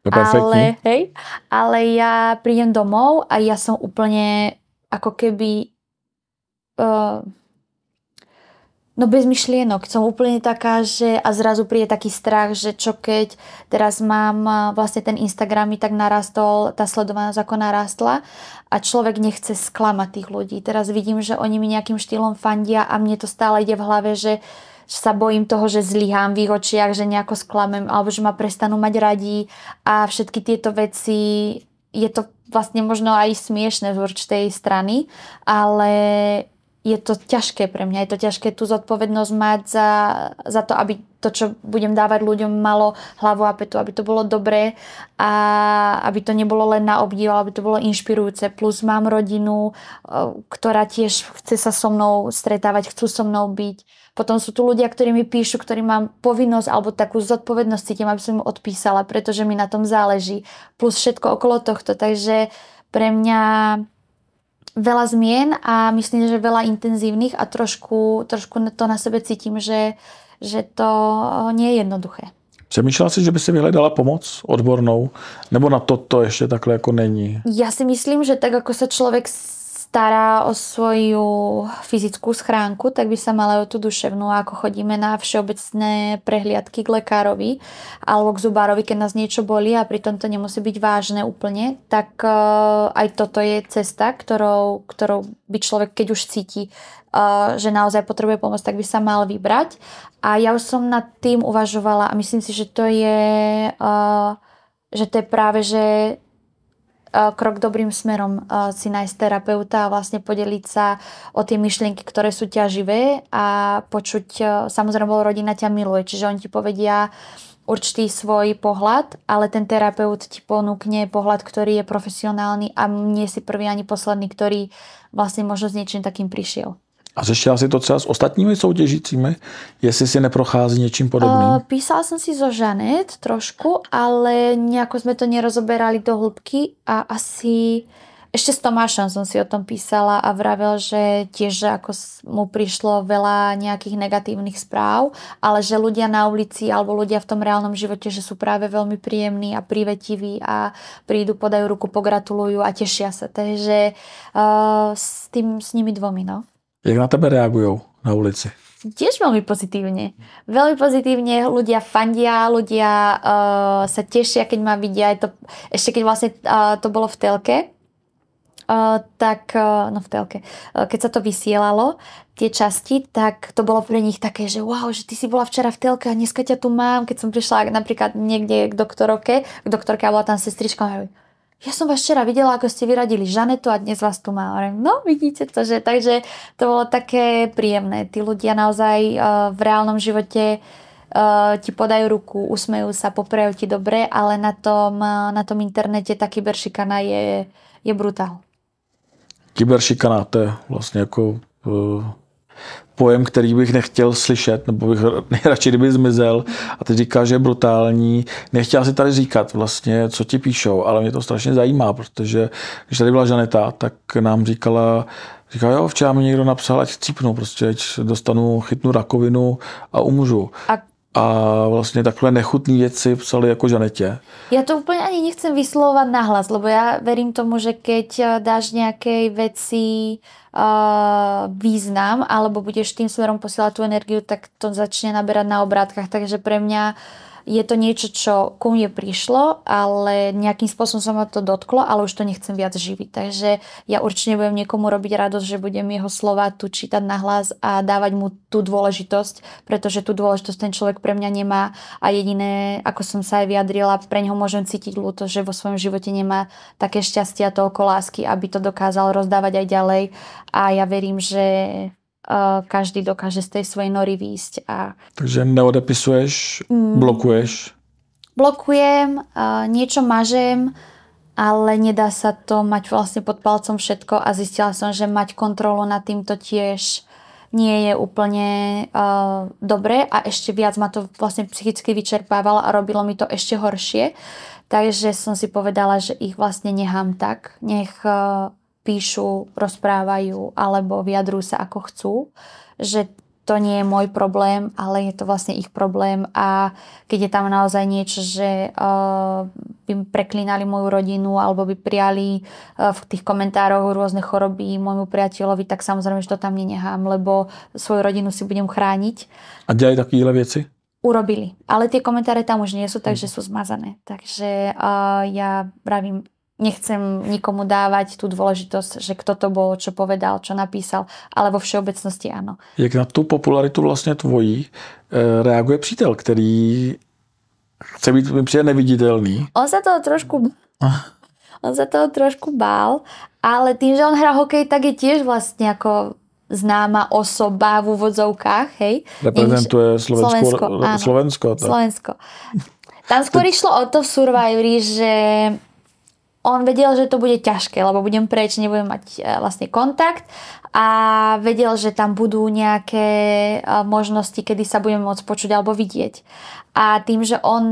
No ale, hej, ale ja prídem domov a ja som úplne ako keby... Uh, No bez myšlienok. Som úplne taká, že a zrazu príde taký strach, že čo keď teraz mám vlastne ten Instagram mi tak narastol, tá sledovanosť ako narastla a človek nechce sklamať tých ľudí. Teraz vidím, že oni mi nejakým štýlom fandia a mne to stále ide v hlave, že sa bojím toho, že zlyhám v ich očiach, že nejako sklamem, alebo že ma prestanú mať radi a všetky tieto veci, je to vlastne možno aj smiešne z určitej strany, ale je to ťažké pre mňa, je to ťažké tú zodpovednosť mať za, za to, aby to, čo budem dávať ľuďom, malo hlavu a petu, aby to bolo dobré a aby to nebolo len na obdiv, ale aby to bolo inšpirujúce. Plus mám rodinu, e, ktorá tiež chce sa so mnou stretávať, chcú so mnou byť. Potom sú tu ľudia, ktorí mi píšu, ktorí mám povinnosť alebo takú zodpovednosť cítim, aby som im odpísala, pretože mi na tom záleží. Plus všetko okolo tohto, takže pre mňa veľa zmien a myslím, že veľa intenzívnych a trošku, trošku to na sebe cítim, že, že to eh, nie je jednoduché. Přemýšlela si, že by si vyhledala pomoc odbornou? Nebo na toto to ještě takhle jako není? Já si myslím, že tak, ako sa človek stará o svoju fyzickú schránku, tak by sa mala aj o tú duševnú. ako chodíme na všeobecné prehliadky k lekárovi alebo k zubárovi, keď nás niečo boli a pritom to nemusí byť vážne úplne, tak e, aj toto je cesta, ktorou, ktorou by človek, keď už cíti, e, že naozaj potrebuje pomoc, tak by sa mal vybrať. A ja už som nad tým uvažovala a myslím si, že to je, e, že to je práve, že E, krok dobrým smerom e, si nájsť terapeuta a vlastne podeliť sa o tie myšlienky, ktoré sú ťaživé a počuť, e, samozrejme, rodina ťa miluje, čiže oni ti povedia určitý svoj pohľad, ale ten terapeut ti ponúkne pohľad, ktorý je profesionálny a nie si prvý ani posledný, ktorý vlastne možno s niečím takým prišiel. A řešila si to třeba s ostatními soutěžícími? Jestli si neprochází něčím podobným? Uh, písala som si zoženiť trošku, ale nejako jsme to nerozoberali do hĺbky a asi... Ešte s Tomášem som si o tom písala a vravil, že tiež že ako mu prišlo veľa nejakých negatívnych správ, ale že ľudia na ulici alebo ľudia v tom reálnom živote, že sú práve veľmi príjemní a prívetiví a prídu, podajú ruku, pogratulujú a tešia sa. Takže uh, s, tým, s nimi dvomi, no. Jak na tebe reagujú na ulici? Tiež veľmi pozitívne. Veľmi pozitívne ľudia fandia, ľudia uh, sa tešia, keď ma vidia. Je to, ešte keď vlastne uh, to bolo v telke, Uh, tak, uh, no v telke, uh, keď sa to vysielalo, tie časti, tak to bolo pre nich také, že wow, že ty si bola včera v telke a dneska ťa tu mám, keď som prišla napríklad niekde k doktorke, k doktorke a bola tam sestrička, ja som vás včera videla, ako ste vyradili Žanetu a dnes vás tu má. No, vidíte to, že takže to bolo také príjemné. Tí ľudia naozaj uh, v reálnom živote uh, ti podajú ruku, usmejú sa, poprejú ti dobre, ale na tom, uh, na tom internete tá kyberšikana je, je brutál. Kyberšikana, to je vlastne ako pojem, který bych nechtěl slyšet, nebo bych [LAUGHS] nejradši, kdyby zmizel a teď říká, že je brutální. Nechtěla si tady říkat vlastně, co ti píšou, ale mě to strašně zajímá, protože když tady byla Žaneta, tak nám říkala, Říká, jo, včera mi někdo napsal, ať chcípnu, prostě ať dostanu, chytnu rakovinu a umřu. A a vlastně takové nechutné věci psali jako Žanetě. Ja to úplne ani nechcem vyslovovať nahlas, lebo ja verím tomu, že keď eh, dáš nejakej veci uh, eh, význam, alebo budeš tým smerom posielať tú energiu, tak to začne naberať na obrátkach. Takže pre mňa uh, je to niečo, čo ku mne prišlo, ale nejakým spôsobom sa ma to dotklo, ale už to nechcem viac živiť. Takže ja určite budem niekomu robiť radosť, že budem jeho slova tu čítať na hlas a dávať mu tú dôležitosť, pretože tú dôležitosť ten človek pre mňa nemá a jediné, ako som sa aj vyjadrila, pre neho môžem cítiť ľúto, že vo svojom živote nemá také šťastie a toľko lásky, aby to dokázal rozdávať aj ďalej a ja verím, že každý dokáže z tej svojej nory výjsť. A... Takže neodepisuješ, mm, blokuješ? Blokujem, niečo mažem, ale nedá sa to mať vlastne pod palcom všetko a zistila som, že mať kontrolu nad týmto tiež nie je úplne uh, dobré a ešte viac ma to vlastne psychicky vyčerpávalo a robilo mi to ešte horšie. Takže som si povedala, že ich vlastne nechám tak, nech uh, píšu, rozprávajú alebo vyjadrujú sa ako chcú, že to nie je môj problém, ale je to vlastne ich problém a keď je tam naozaj niečo, že uh, by preklínali moju rodinu alebo by prijali uh, eh, v tých komentároch rôzne choroby môjmu priateľovi, tak samozrejme, že to tam nenechám, lebo svoju rodinu si budem chrániť. A ďalej takéhle veci? Urobili, ale tie komentáre tam už nie sú, takže mhm. sú zmazané. Takže uh, ja pravím, nechcem nikomu dávať tú dôležitosť, že kto to bol, čo povedal, čo napísal, ale vo všeobecnosti áno. Jak na tu popularitu vlastně tvojí e, reaguje přítel, který chce být príde přijde neviditelný? On sa toho trošku... [LAUGHS] On sa toho trošku bál, ale tým, že on hrá hokej, tak je tiež vlastne ako známa osoba v úvodzovkách, hej? Reprezentuje Slovensko. Slovensko, áno, Slovensko, Tam skôr išlo o to v Survivory, že on vedel, že to bude ťažké, lebo budem preč, nebudem mať e, vlastne kontakt a vedel, že tam budú nejaké e, možnosti, kedy sa budeme môcť počuť alebo vidieť. A tým, že on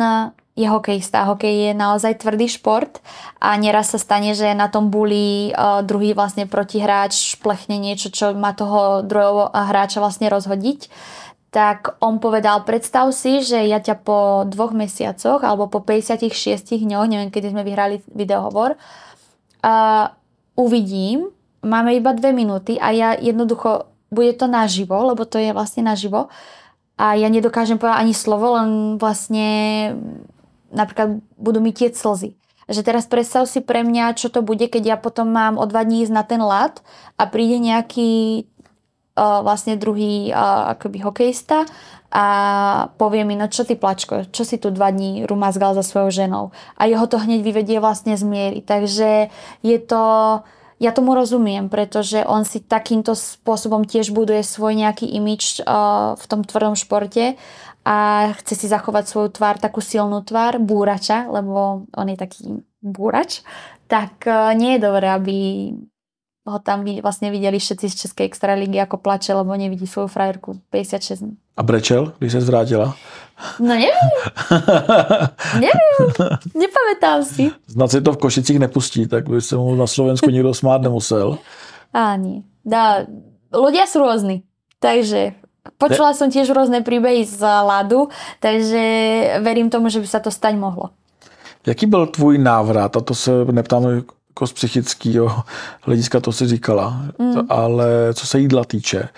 je hokejista. Hokej je naozaj tvrdý šport a nieraz sa stane, že na tom bulí e, druhý vlastne protihráč plechne niečo, čo má toho druhého hráča vlastne rozhodiť tak on povedal, predstav si, že ja ťa po dvoch mesiacoch alebo po 56 dňoch, neviem, kedy sme vyhrali videohovor, uh, uvidím, máme iba dve minúty a ja jednoducho, bude to naživo, lebo to je vlastne naživo a ja nedokážem povedať ani slovo, len vlastne napríklad budú mi tie slzy. Že teraz predstav si pre mňa, čo to bude, keď ja potom mám o dva dní ísť na ten lat a príde nejaký vlastne druhý akoby hokejista a povie mi, no čo ty plačko, čo si tu dva dní rumazgal za svojou ženou. A jeho to hneď vyvedie vlastne z miery. Takže je to, ja tomu rozumiem, pretože on si takýmto spôsobom tiež buduje svoj nejaký imič uh, v tom tvrdom športe a chce si zachovať svoju tvár, takú silnú tvár, búrača, lebo on je taký búrač, tak uh, nie je dobré, aby ho tam vlastne videli všetci z Českej extraligy, ako plače, lebo nevidí svoju frajerku 56. A brečel, když sa zvrátila? No neviem. [LAUGHS] neviem. Nepamätám si. Snad si to v Košicích nepustí, tak by sa mu na Slovensku nikto smáť nemusel. Ani. Dá, ľudia sú rôzni. Takže počula ne... som tiež rôzne príbehy z Ladu, takže verím tomu, že by sa to stať mohlo. Jaký byl tvůj návrat? A to se neptám jako z psychického hlediska to si říkala, mm. ale co se jídla týče,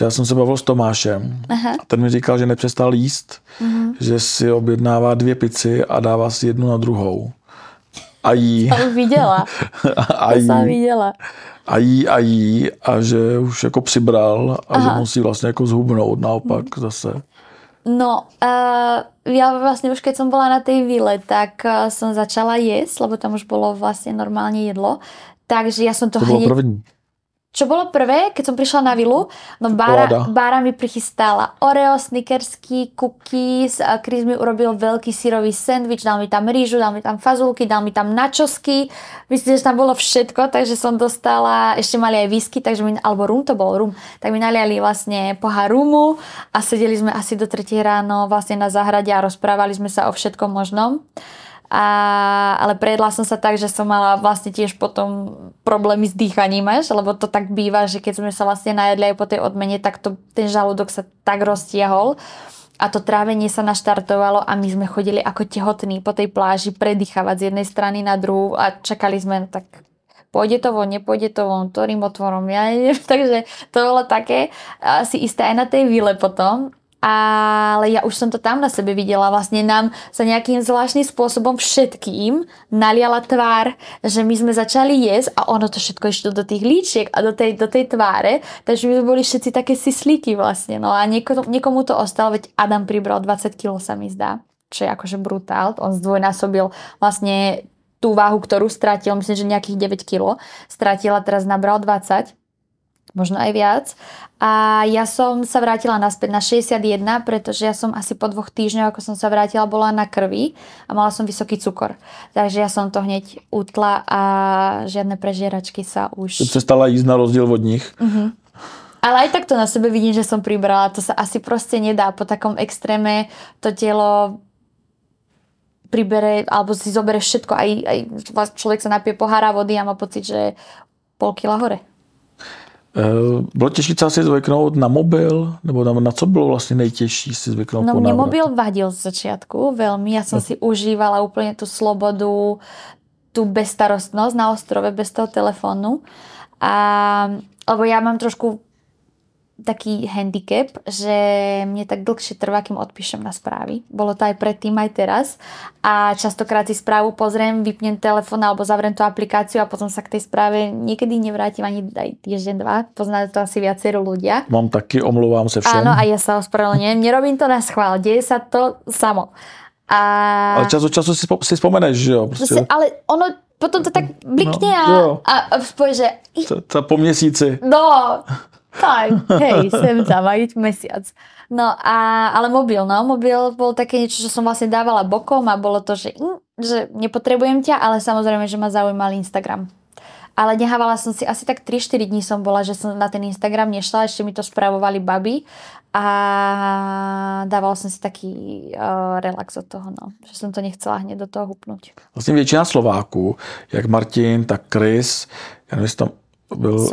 já jsem se bavil s Tomášem Aha. a ten mi říkal, že nepřestal jíst, mm. že si objednává dvě pici a dává si jednu na druhou. A jí. [LAUGHS] A už viděla. a jí. To viděla. A jí a jí a že už jako přibral a Aha. že musí vlastně jako zhubnout naopak mm. zase. No, uh, ja vlastne už keď som bola na tej vile, tak uh, som začala jesť, lebo tam už bolo vlastne normálne jedlo. Takže ja som to, to hneď... prvý čo bolo prvé, keď som prišla na vilu, no Bára, Bára mi prichystala Oreo, Snickersky, cookies, Chris mi urobil veľký sírový sendvič, dal mi tam rýžu, dal mi tam fazulky, dal mi tam načosky, myslím, že tam bolo všetko, takže som dostala, ešte mali aj whisky, takže mi, alebo rum to bol, rum, tak mi naliali vlastne pohár rumu a sedeli sme asi do 3 ráno vlastne na záhrade a rozprávali sme sa o všetkom možnom. A, ale prejedla som sa tak, že som mala vlastne tiež potom problémy s dýchaním až, lebo to tak býva, že keď sme sa vlastne najedli aj po tej odmene, tak to, ten žalúdok sa tak roztiahol a to trávenie sa naštartovalo a my sme chodili ako tehotní po tej pláži predýchavať z jednej strany na druhú a čakali sme, tak pôjde to von, nepôjde to von, ktorým otvorom, ja neviem. [LAUGHS] Takže to bolo také, asi isté aj na tej výle potom ale ja už som to tam na sebe videla. Vlastne nám sa nejakým zvláštnym spôsobom všetkým naliala tvár, že my sme začali jesť a ono to všetko išlo do tých líčiek a do tej, do tej tváre, takže my sme boli všetci také sislíky vlastne. No a niekomu, niekomu to ostalo, veď Adam pribral 20 kg sa mi zdá čo je akože brutál. On zdvojnásobil vlastne tú váhu, ktorú stratil, myslím, že nejakých 9 kg a teraz nabral 20 možno aj viac. A ja som sa vrátila naspäť na 61, pretože ja som asi po dvoch týždňoch, ako som sa vrátila, bola na krvi a mala som vysoký cukor. Takže ja som to hneď utla a žiadne prežieračky sa už... Sa stala ísť na rozdiel od nich. Uh-huh. Ale aj takto na sebe vidím, že som pribrala. To sa asi proste nedá. Po takom extréme to telo pribere, alebo si zobere všetko. Aj, aj človek sa napije pohára vody a má pocit, že pol kila hore. Eh, bylo těžší třeba si zvyknout na mobil, nebo na, na co bylo vlastně nejtěžší si zvyknout? No mě mobil vadil z začátku velmi. Já jsem no. si užívala úplně tu slobodu, tu bezstarostnost na ostrove bez toho telefonu. A, lebo já mám trošku taký handicap, že mne tak dlhšie trvá, kým odpíšem na správy. Bolo to aj predtým, aj teraz. A častokrát si správu pozriem, vypnem telefón alebo zavriem tú aplikáciu a potom sa k tej správe niekedy nevrátim ani aj týždeň, dva. Pozná to asi viacero ľudia. Mám taký, omlúvam sa všem. Áno, a ja sa ospravedlňujem. Nerobím to na schvál, deje sa to samo. A... Ale čas od času si, si spomeneš, že jo? Proste. Ale ono potom to tak blikne no, a, a, a že... To, ta po měsíci. No, tak, hej, sem tam, aj mesiac. No a, ale mobil, no, mobil bol také niečo, čo som vlastne dávala bokom a bolo to, že, hm, že nepotrebujem ťa, ale samozrejme, že ma zaujímal Instagram. Ale nehávala som si, asi tak 3-4 dní som bola, že som na ten Instagram nešla, ešte mi to spravovali baby a dával som si taký uh, relax od toho, no. že som to nechcela hneď do toho hupnúť. Vlastne väčšina Slováku, jak Martin, tak Chris, ja neviem, tam byl,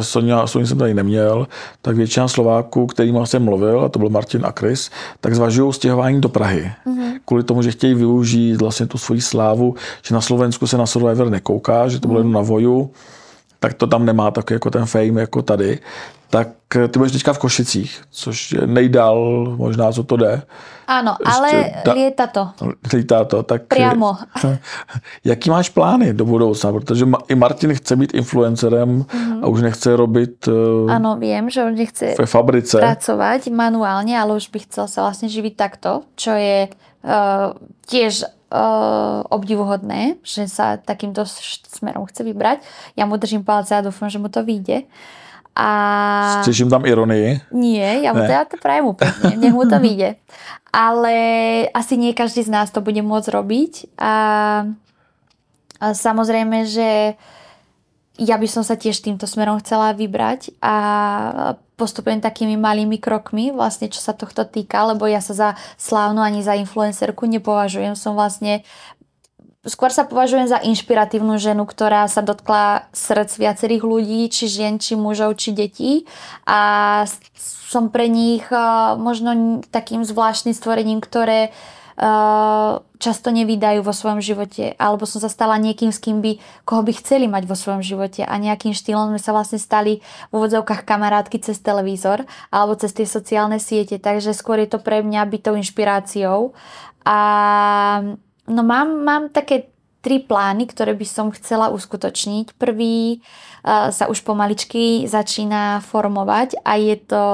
Sonia, eh, jsem tady neměl, tak většina Slováků, kterým jsem mluvil, a to byl Martin a Chris, tak zvažují stěhování do Prahy. Mm-hmm. Kvůli tomu, že chtějí využít vlastně tu svoji slávu, že na Slovensku se na Survivor nekouká, že to bylo mm-hmm. jen na voju, tak to tam nemá takový jako ten fame jako tady tak eh, ty budeš teďka v Košicích, což je nejdál možná, co to jde. Ano, Ještě, ale ta, lieta to. Lietá to, tak... Eh, Priamo. [LAUGHS] Jaký máš plány do budoucna? Protože i Martin chce být influencerem mm -hmm. a už nechce robit... Eh, ano, vím, že on nechce ve fabrice. pracovať manuálně, ale už by chcel se vlastně živit takto, čo je uh, tiež uh, obdivuhodné, že sa takýmto smerom chce vybrať. Ja mu držím palce a dúfam, že mu to vyjde. Uh, a... Slyším tam ironii? Nie, ja mu ne. Teda to prajem úplne, nech mu to vyjde. Ale asi nie každý z nás to bude môcť robiť. A, a samozrejme, že ja by som sa tiež týmto smerom chcela vybrať a postupujem takými malými krokmi, vlastne čo sa tohto týka, lebo ja sa za slávnu ani za influencerku nepovažujem. Som vlastne skôr sa považujem za inšpiratívnu ženu, ktorá sa dotkla srdc viacerých ľudí, či žien, či mužov, či detí. A som pre nich e, možno takým zvláštnym stvorením, ktoré e, často nevydajú vo svojom živote. Alebo som sa stala niekým, s kým by, koho by chceli mať vo svojom živote. A nejakým štýlom sme sa vlastne stali v úvodzovkách kamarátky cez televízor alebo cez tie sociálne siete. Takže skôr je to pre mňa bytou inšpiráciou. A No mám, mám také tri plány, ktoré by som chcela uskutočniť. Prvý uh, sa už pomaličky začína formovať a je to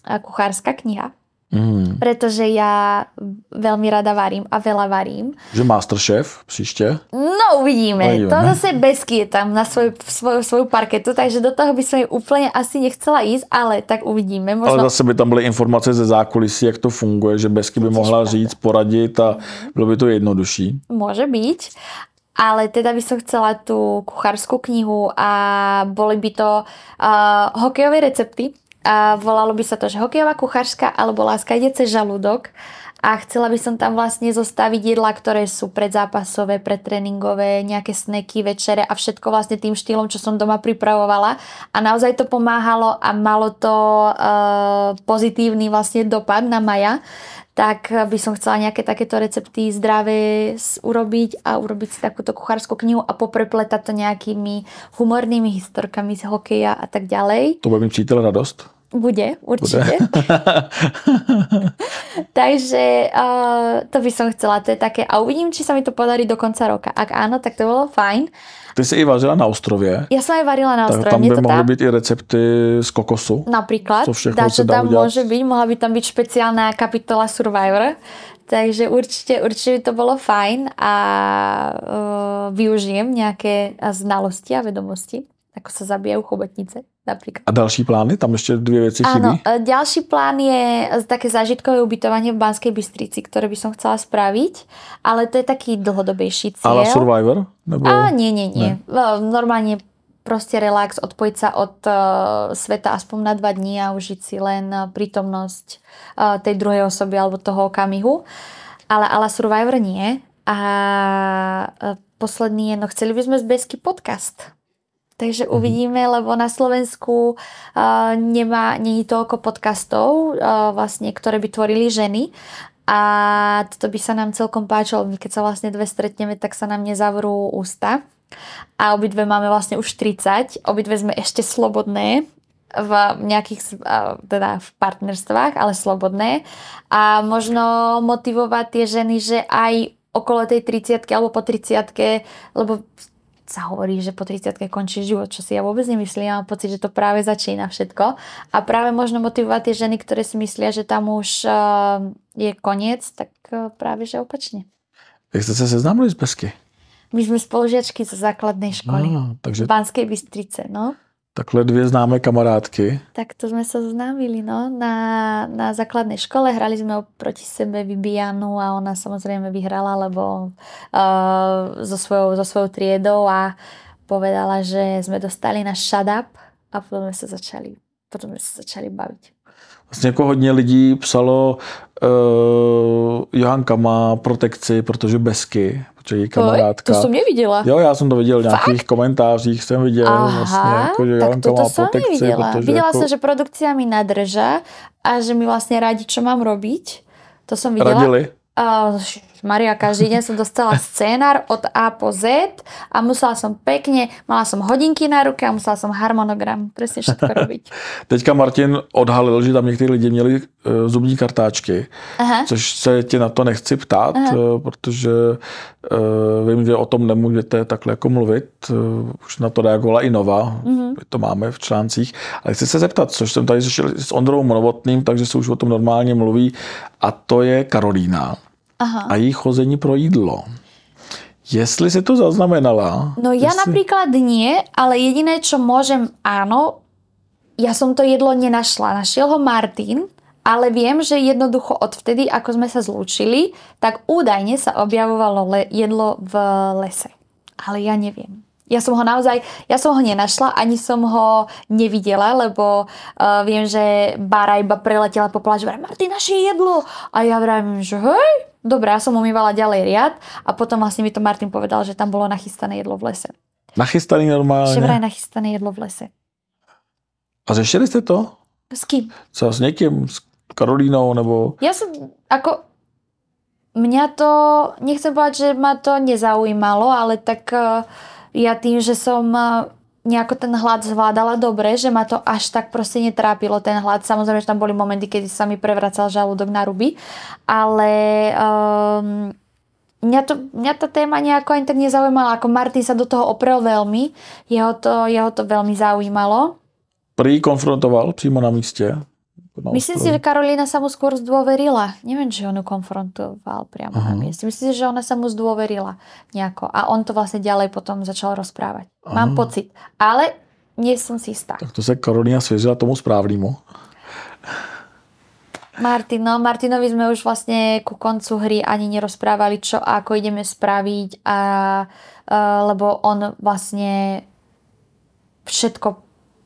e, kuchárska kniha. Mm. Pretože ja veľmi rada varím a veľa varím. Že Masterchef príšte? No, no uvidíme. To zase Besky je tam na svoj, svoj, svoju parketu, takže do toho by som úplne asi nechcela ísť, ale tak uvidíme. Možno... Ale zase by tam byly informace ze zákulisí, jak to funguje, že Besky by mohla pravda. říct, poradit a bylo by to jednodušší. Môže byť. Ale teda by som chcela tú kuchárskú knihu a boli by to uh, hokejové recepty, a volalo by sa to, že hokejová kuchárska alebo láska ide cez žalúdok. A chcela by som tam vlastne zostaviť jedlá, ktoré sú predzápasové, predtréningové, nejaké sneky, večere a všetko vlastne tým štýlom, čo som doma pripravovala. A naozaj to pomáhalo a malo to e, pozitívny vlastne dopad na Maja tak by som chcela nejaké takéto recepty zdravé urobiť a urobiť si takúto kuchárskú knihu a poprepletať to nejakými humornými historkami z hokeja a tak ďalej. To by mi čítala radosť. Bude, určite. Bude. [LAUGHS] Takže uh, to by som chcela, to je také. A uvidím, či sa mi to podarí do konca roka. Ak áno, tak to bolo fajn. Ty si i vařila na ostrově. Já jsem aj varila na ostrově. Tam by to mohly být i recepty z kokosu. Například. Co všechno dá, dá tam udělat. může mohla by tam být špeciálna kapitola Survivor. Takže určitě, určitě by to bylo fajn a uh, využijem nějaké znalosti a vedomosti, ako sa zabijajú chobotnice napríklad. A další plány? Tam ešte dvě veci chybí? Áno, e, ďalší plán je také zážitkové ubytovanie v Banskej Bystrici, ktoré by som chcela spraviť, ale to je taký dlhodobejší cieľ. Ale Survivor? Nebo... A nie, nie, nie. Ne. Normálne proste relax, odpojiť sa od uh, sveta aspoň na dva dní a užiť si len e, prítomnosť uh, tej druhej osoby alebo toho okamihu. Ale ala Survivor nie. A uh, posledný je, no chceli by sme z podcast. Takže mm-hmm. uvidíme, lebo na Slovensku uh, nemá, není toľko podcastov, uh, vlastne, ktoré by tvorili ženy. A toto by sa nám celkom páčilo. My keď sa vlastne dve stretneme, tak sa nám nezavrú ústa. A obidve máme vlastne už 30. Obidve sme ešte slobodné, v nejakých teda v partnerstvách, ale slobodné. A možno motivovať tie ženy, že aj okolo tej 30 alebo po 30 lebo sa hovorí, že po 30 končí život, čo si ja vôbec nemyslím, ja mám pocit, že to práve začína všetko a práve možno motivovať tie ženy, ktoré si myslia, že tam už eh, je koniec, tak eh, práve že opačne. Jak ste sa seznámili z Besky? My sme spolužiačky zo základnej školy. No, takže... V Banskej Bystrice, no. Takhle dvě známe kamarádky. Tak to sme sa zoznámili, no. Na, na základnej škole hrali sme proti sebe Bibianu a ona samozrejme vyhrala, lebo uh, so, svojou, so svojou triedou a povedala, že sme dostali na shut up a potom sme sa začali, potom sme sa začali baviť. Vlastně jako hodně lidí psalo, uh, Johanka má protekci, protože besky, protože její kamarádka. Oj, to jsem neviděla. Jo, já jsem to viděl v nějakých komentářích, jsem viděl Aha, vlastně, jako, že Johanka má protekci. Neviděla. Protože viděla jako... jsem, že produkcia mi nadrža a že mi vlastně rádi, co mám robiť. To jsem viděla. Radili? A, Maria, každý deň som dostala scénar od A po Z a musela som pekne, mala som hodinky na ruke a musela som harmonogram presne všetko robiť. [LAUGHS] Teďka Martin odhalil, že tam někteří lidi měli e, zubní kartáčky, Aha. což se tě na to nechci ptát, Aha. E, protože e, viem, že o tom nemůžete takhle ako mluvit, e, už na to reagovala i Nova, mm-hmm. to máme v článcích, ale chci se zeptat, což jsem tady řešil s Ondrou Monovotným, takže se už o tom normálně mluví, a to je Karolína. Aha. a její chození pro jídlo. Jestli si to zaznamenala? No ja jestli... napríklad nie, ale jediné, čo môžem, áno, ja som to jedlo nenašla. Našiel ho Martin, ale viem, že jednoducho odvtedy, ako sme sa zlúčili, tak údajne sa objavovalo le- jedlo v lese. Ale ja neviem. Ja som ho naozaj, ja som ho nenašla, ani som ho nevidela, lebo uh, viem, že Bára iba preletela po pláži, vraj, Martin, naše jedlo! A ja vravím, že hej, Dobre, ja som umývala ďalej riad a potom vlastne mi to Martin povedal, že tam bolo nachystané jedlo v lese. Nachystané normálne? Že vraj nachystané jedlo v lese. A zešili ste to? S kým? Co, s niekým? S Karolínou? Nebo... Ja som, ako, mňa to, nechcem povedať, že ma to nezaujímalo, ale tak eh, ja tým, že som eh, nejako ten hlad zvládala dobre, že ma to až tak proste netrápilo ten hlad. Samozrejme, že tam boli momenty, kedy sa mi prevracal žalúdok na ruby, ale um, mňa, to, mňa tá téma nejako ani tak nezaujímala, ako Martin sa do toho oprel veľmi, jeho to, jeho to veľmi zaujímalo. Prikonfrontoval přímo na míste. Myslím si, že Karolína sa mu skôr zdôverila. Neviem, že on ju konfrontoval priamo uh-huh. na mieste. Myslím si, že ona sa mu zdôverila nejako. A on to vlastne ďalej potom začal rozprávať. Uh-huh. Mám pocit. Ale nie som si istá. Tak to sa Karolína svěřila tomu Martin, no Martinovi sme už vlastne ku koncu hry ani nerozprávali, čo a ako ideme spraviť, a, a, lebo on vlastne všetko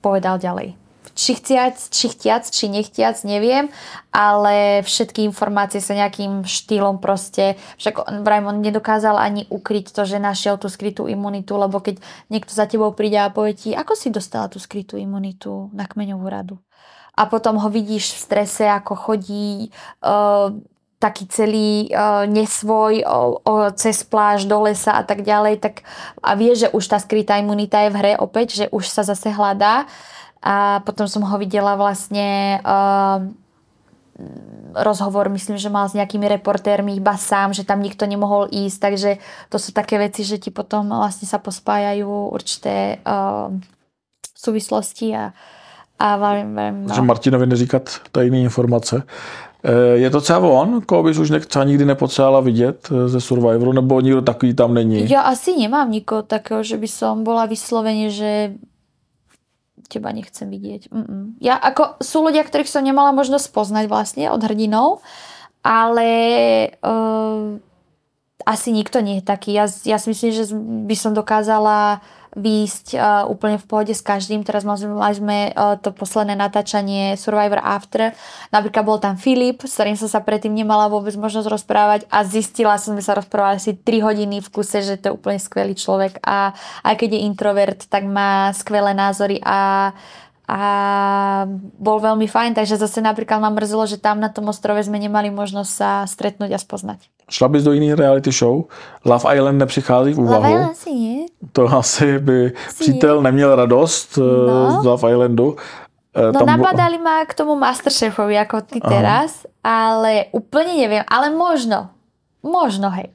povedal ďalej či chciac, či chtiac, či nechtiac, neviem, ale všetky informácie sa nejakým štýlom proste, však on, on nedokázal ani ukryť to, že našiel tú skrytú imunitu, lebo keď niekto za tebou príde a povie ti, ako si dostala tú skrytú imunitu na kmeňovú radu? A potom ho vidíš v strese, ako chodí, uh, taký celý e, nesvoj o, o, cez pláž do lesa a tak ďalej, tak a vie, že už tá skrytá imunita je v hre opäť, že už sa zase hľadá, a potom som ho videla vlastne uh, rozhovor, myslím, že mal s nejakými reportérmi iba sám, že tam nikto nemohol ísť, takže to sú také veci, že ti potom vlastne sa pospájajú určité uh, súvislosti a, a veľmi, veľmi... No. Že Martinovi neříkat tajné informace. Eh, je to třeba on, koho bys už třeba nikdy nepotřebovala vidět ze Survivoru, nebo nikdo takový tam není? Ja asi nemám nikoho takého, že by som bola vyslovene, že teba nechcem vidieť. Mm-mm. Ja ako, sú ľudia, ktorých som nemala možnosť poznať vlastne od hrdinov, ale uh, asi nikto nie je taký. Ja, ja si myslím, že by som dokázala uh, výjsť uh, úplne v pohode s každým. Teraz mali sme uh, to posledné natáčanie Survivor After. Napríklad bol tam Filip, s ktorým som sa predtým nemala vôbec možnosť rozprávať a zistila som, že sa rozprávali asi 3 hodiny v kuse, že to je úplne skvelý človek a aj keď je introvert, tak má skvelé názory a a bol veľmi fajn, takže zase napríklad ma mrzelo, že tam na tom ostrove sme nemali možnosť sa stretnúť a spoznať šla bys do jiný reality show? Love Island nepřichází v úvahu. Love Island To asi by asi přítel nie. neměl radost eh, no. z Love Islandu. Eh, no tam... napadali ma k tomu Masterchefovi ako ty Aha. teraz, ale úplne neviem, ale možno. Možno, hej.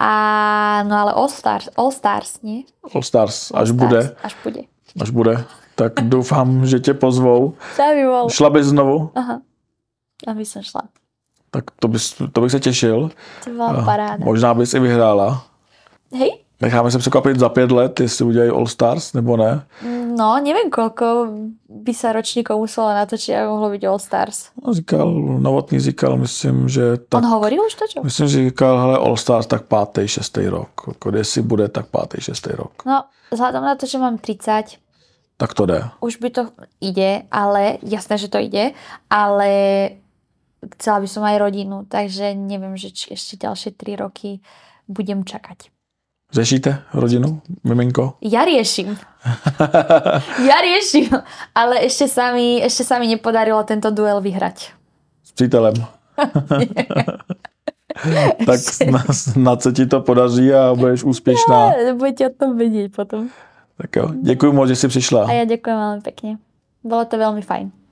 A, no ale All Stars, All Stars, nie? All Stars, až All Stars, bude. Až bude. Až bude. Tak doufám, že tě pozvou. [LAUGHS] Šla by znovu? Aha. Aby som šla. Tak to, bys, to bych se těšil. To byla eh, paráda. Možná bys i vyhrála. Hej. Necháme se překvapit za pět let, jestli udělají All Stars nebo ne. No, nevím, koľko by sa ročníkov muselo natočiť, aby mohlo byť All Stars. No, říkal, Novotný říkal, myslím, že... Tak, On hovoril už to, čo? Myslím, že říkal, hele, All Stars tak 5. 6. rok. Jestli bude, tak 5. 6. rok. No, vzhľadom na to, že mám 30, tak to jde. Už by to ide, ale, jasné, že to ide, ale chcela by som aj rodinu, takže neviem, že či ešte ďalšie 3 roky budem čakať. Zešíte rodinu, miminko? Ja riešim. [LAUGHS] ja riešim, ale ešte sa, mi, ešte sa mi nepodarilo tento duel vyhrať. S přítelem. [LAUGHS] tak na, snad se ti to podaří a budeš úspěšná. Ja, [LAUGHS] no, budete o tom vidieť potom. Tak jo, děkuji moc, že si přišla. A ja ďakujem veľmi pekne. Bolo to veľmi fajn.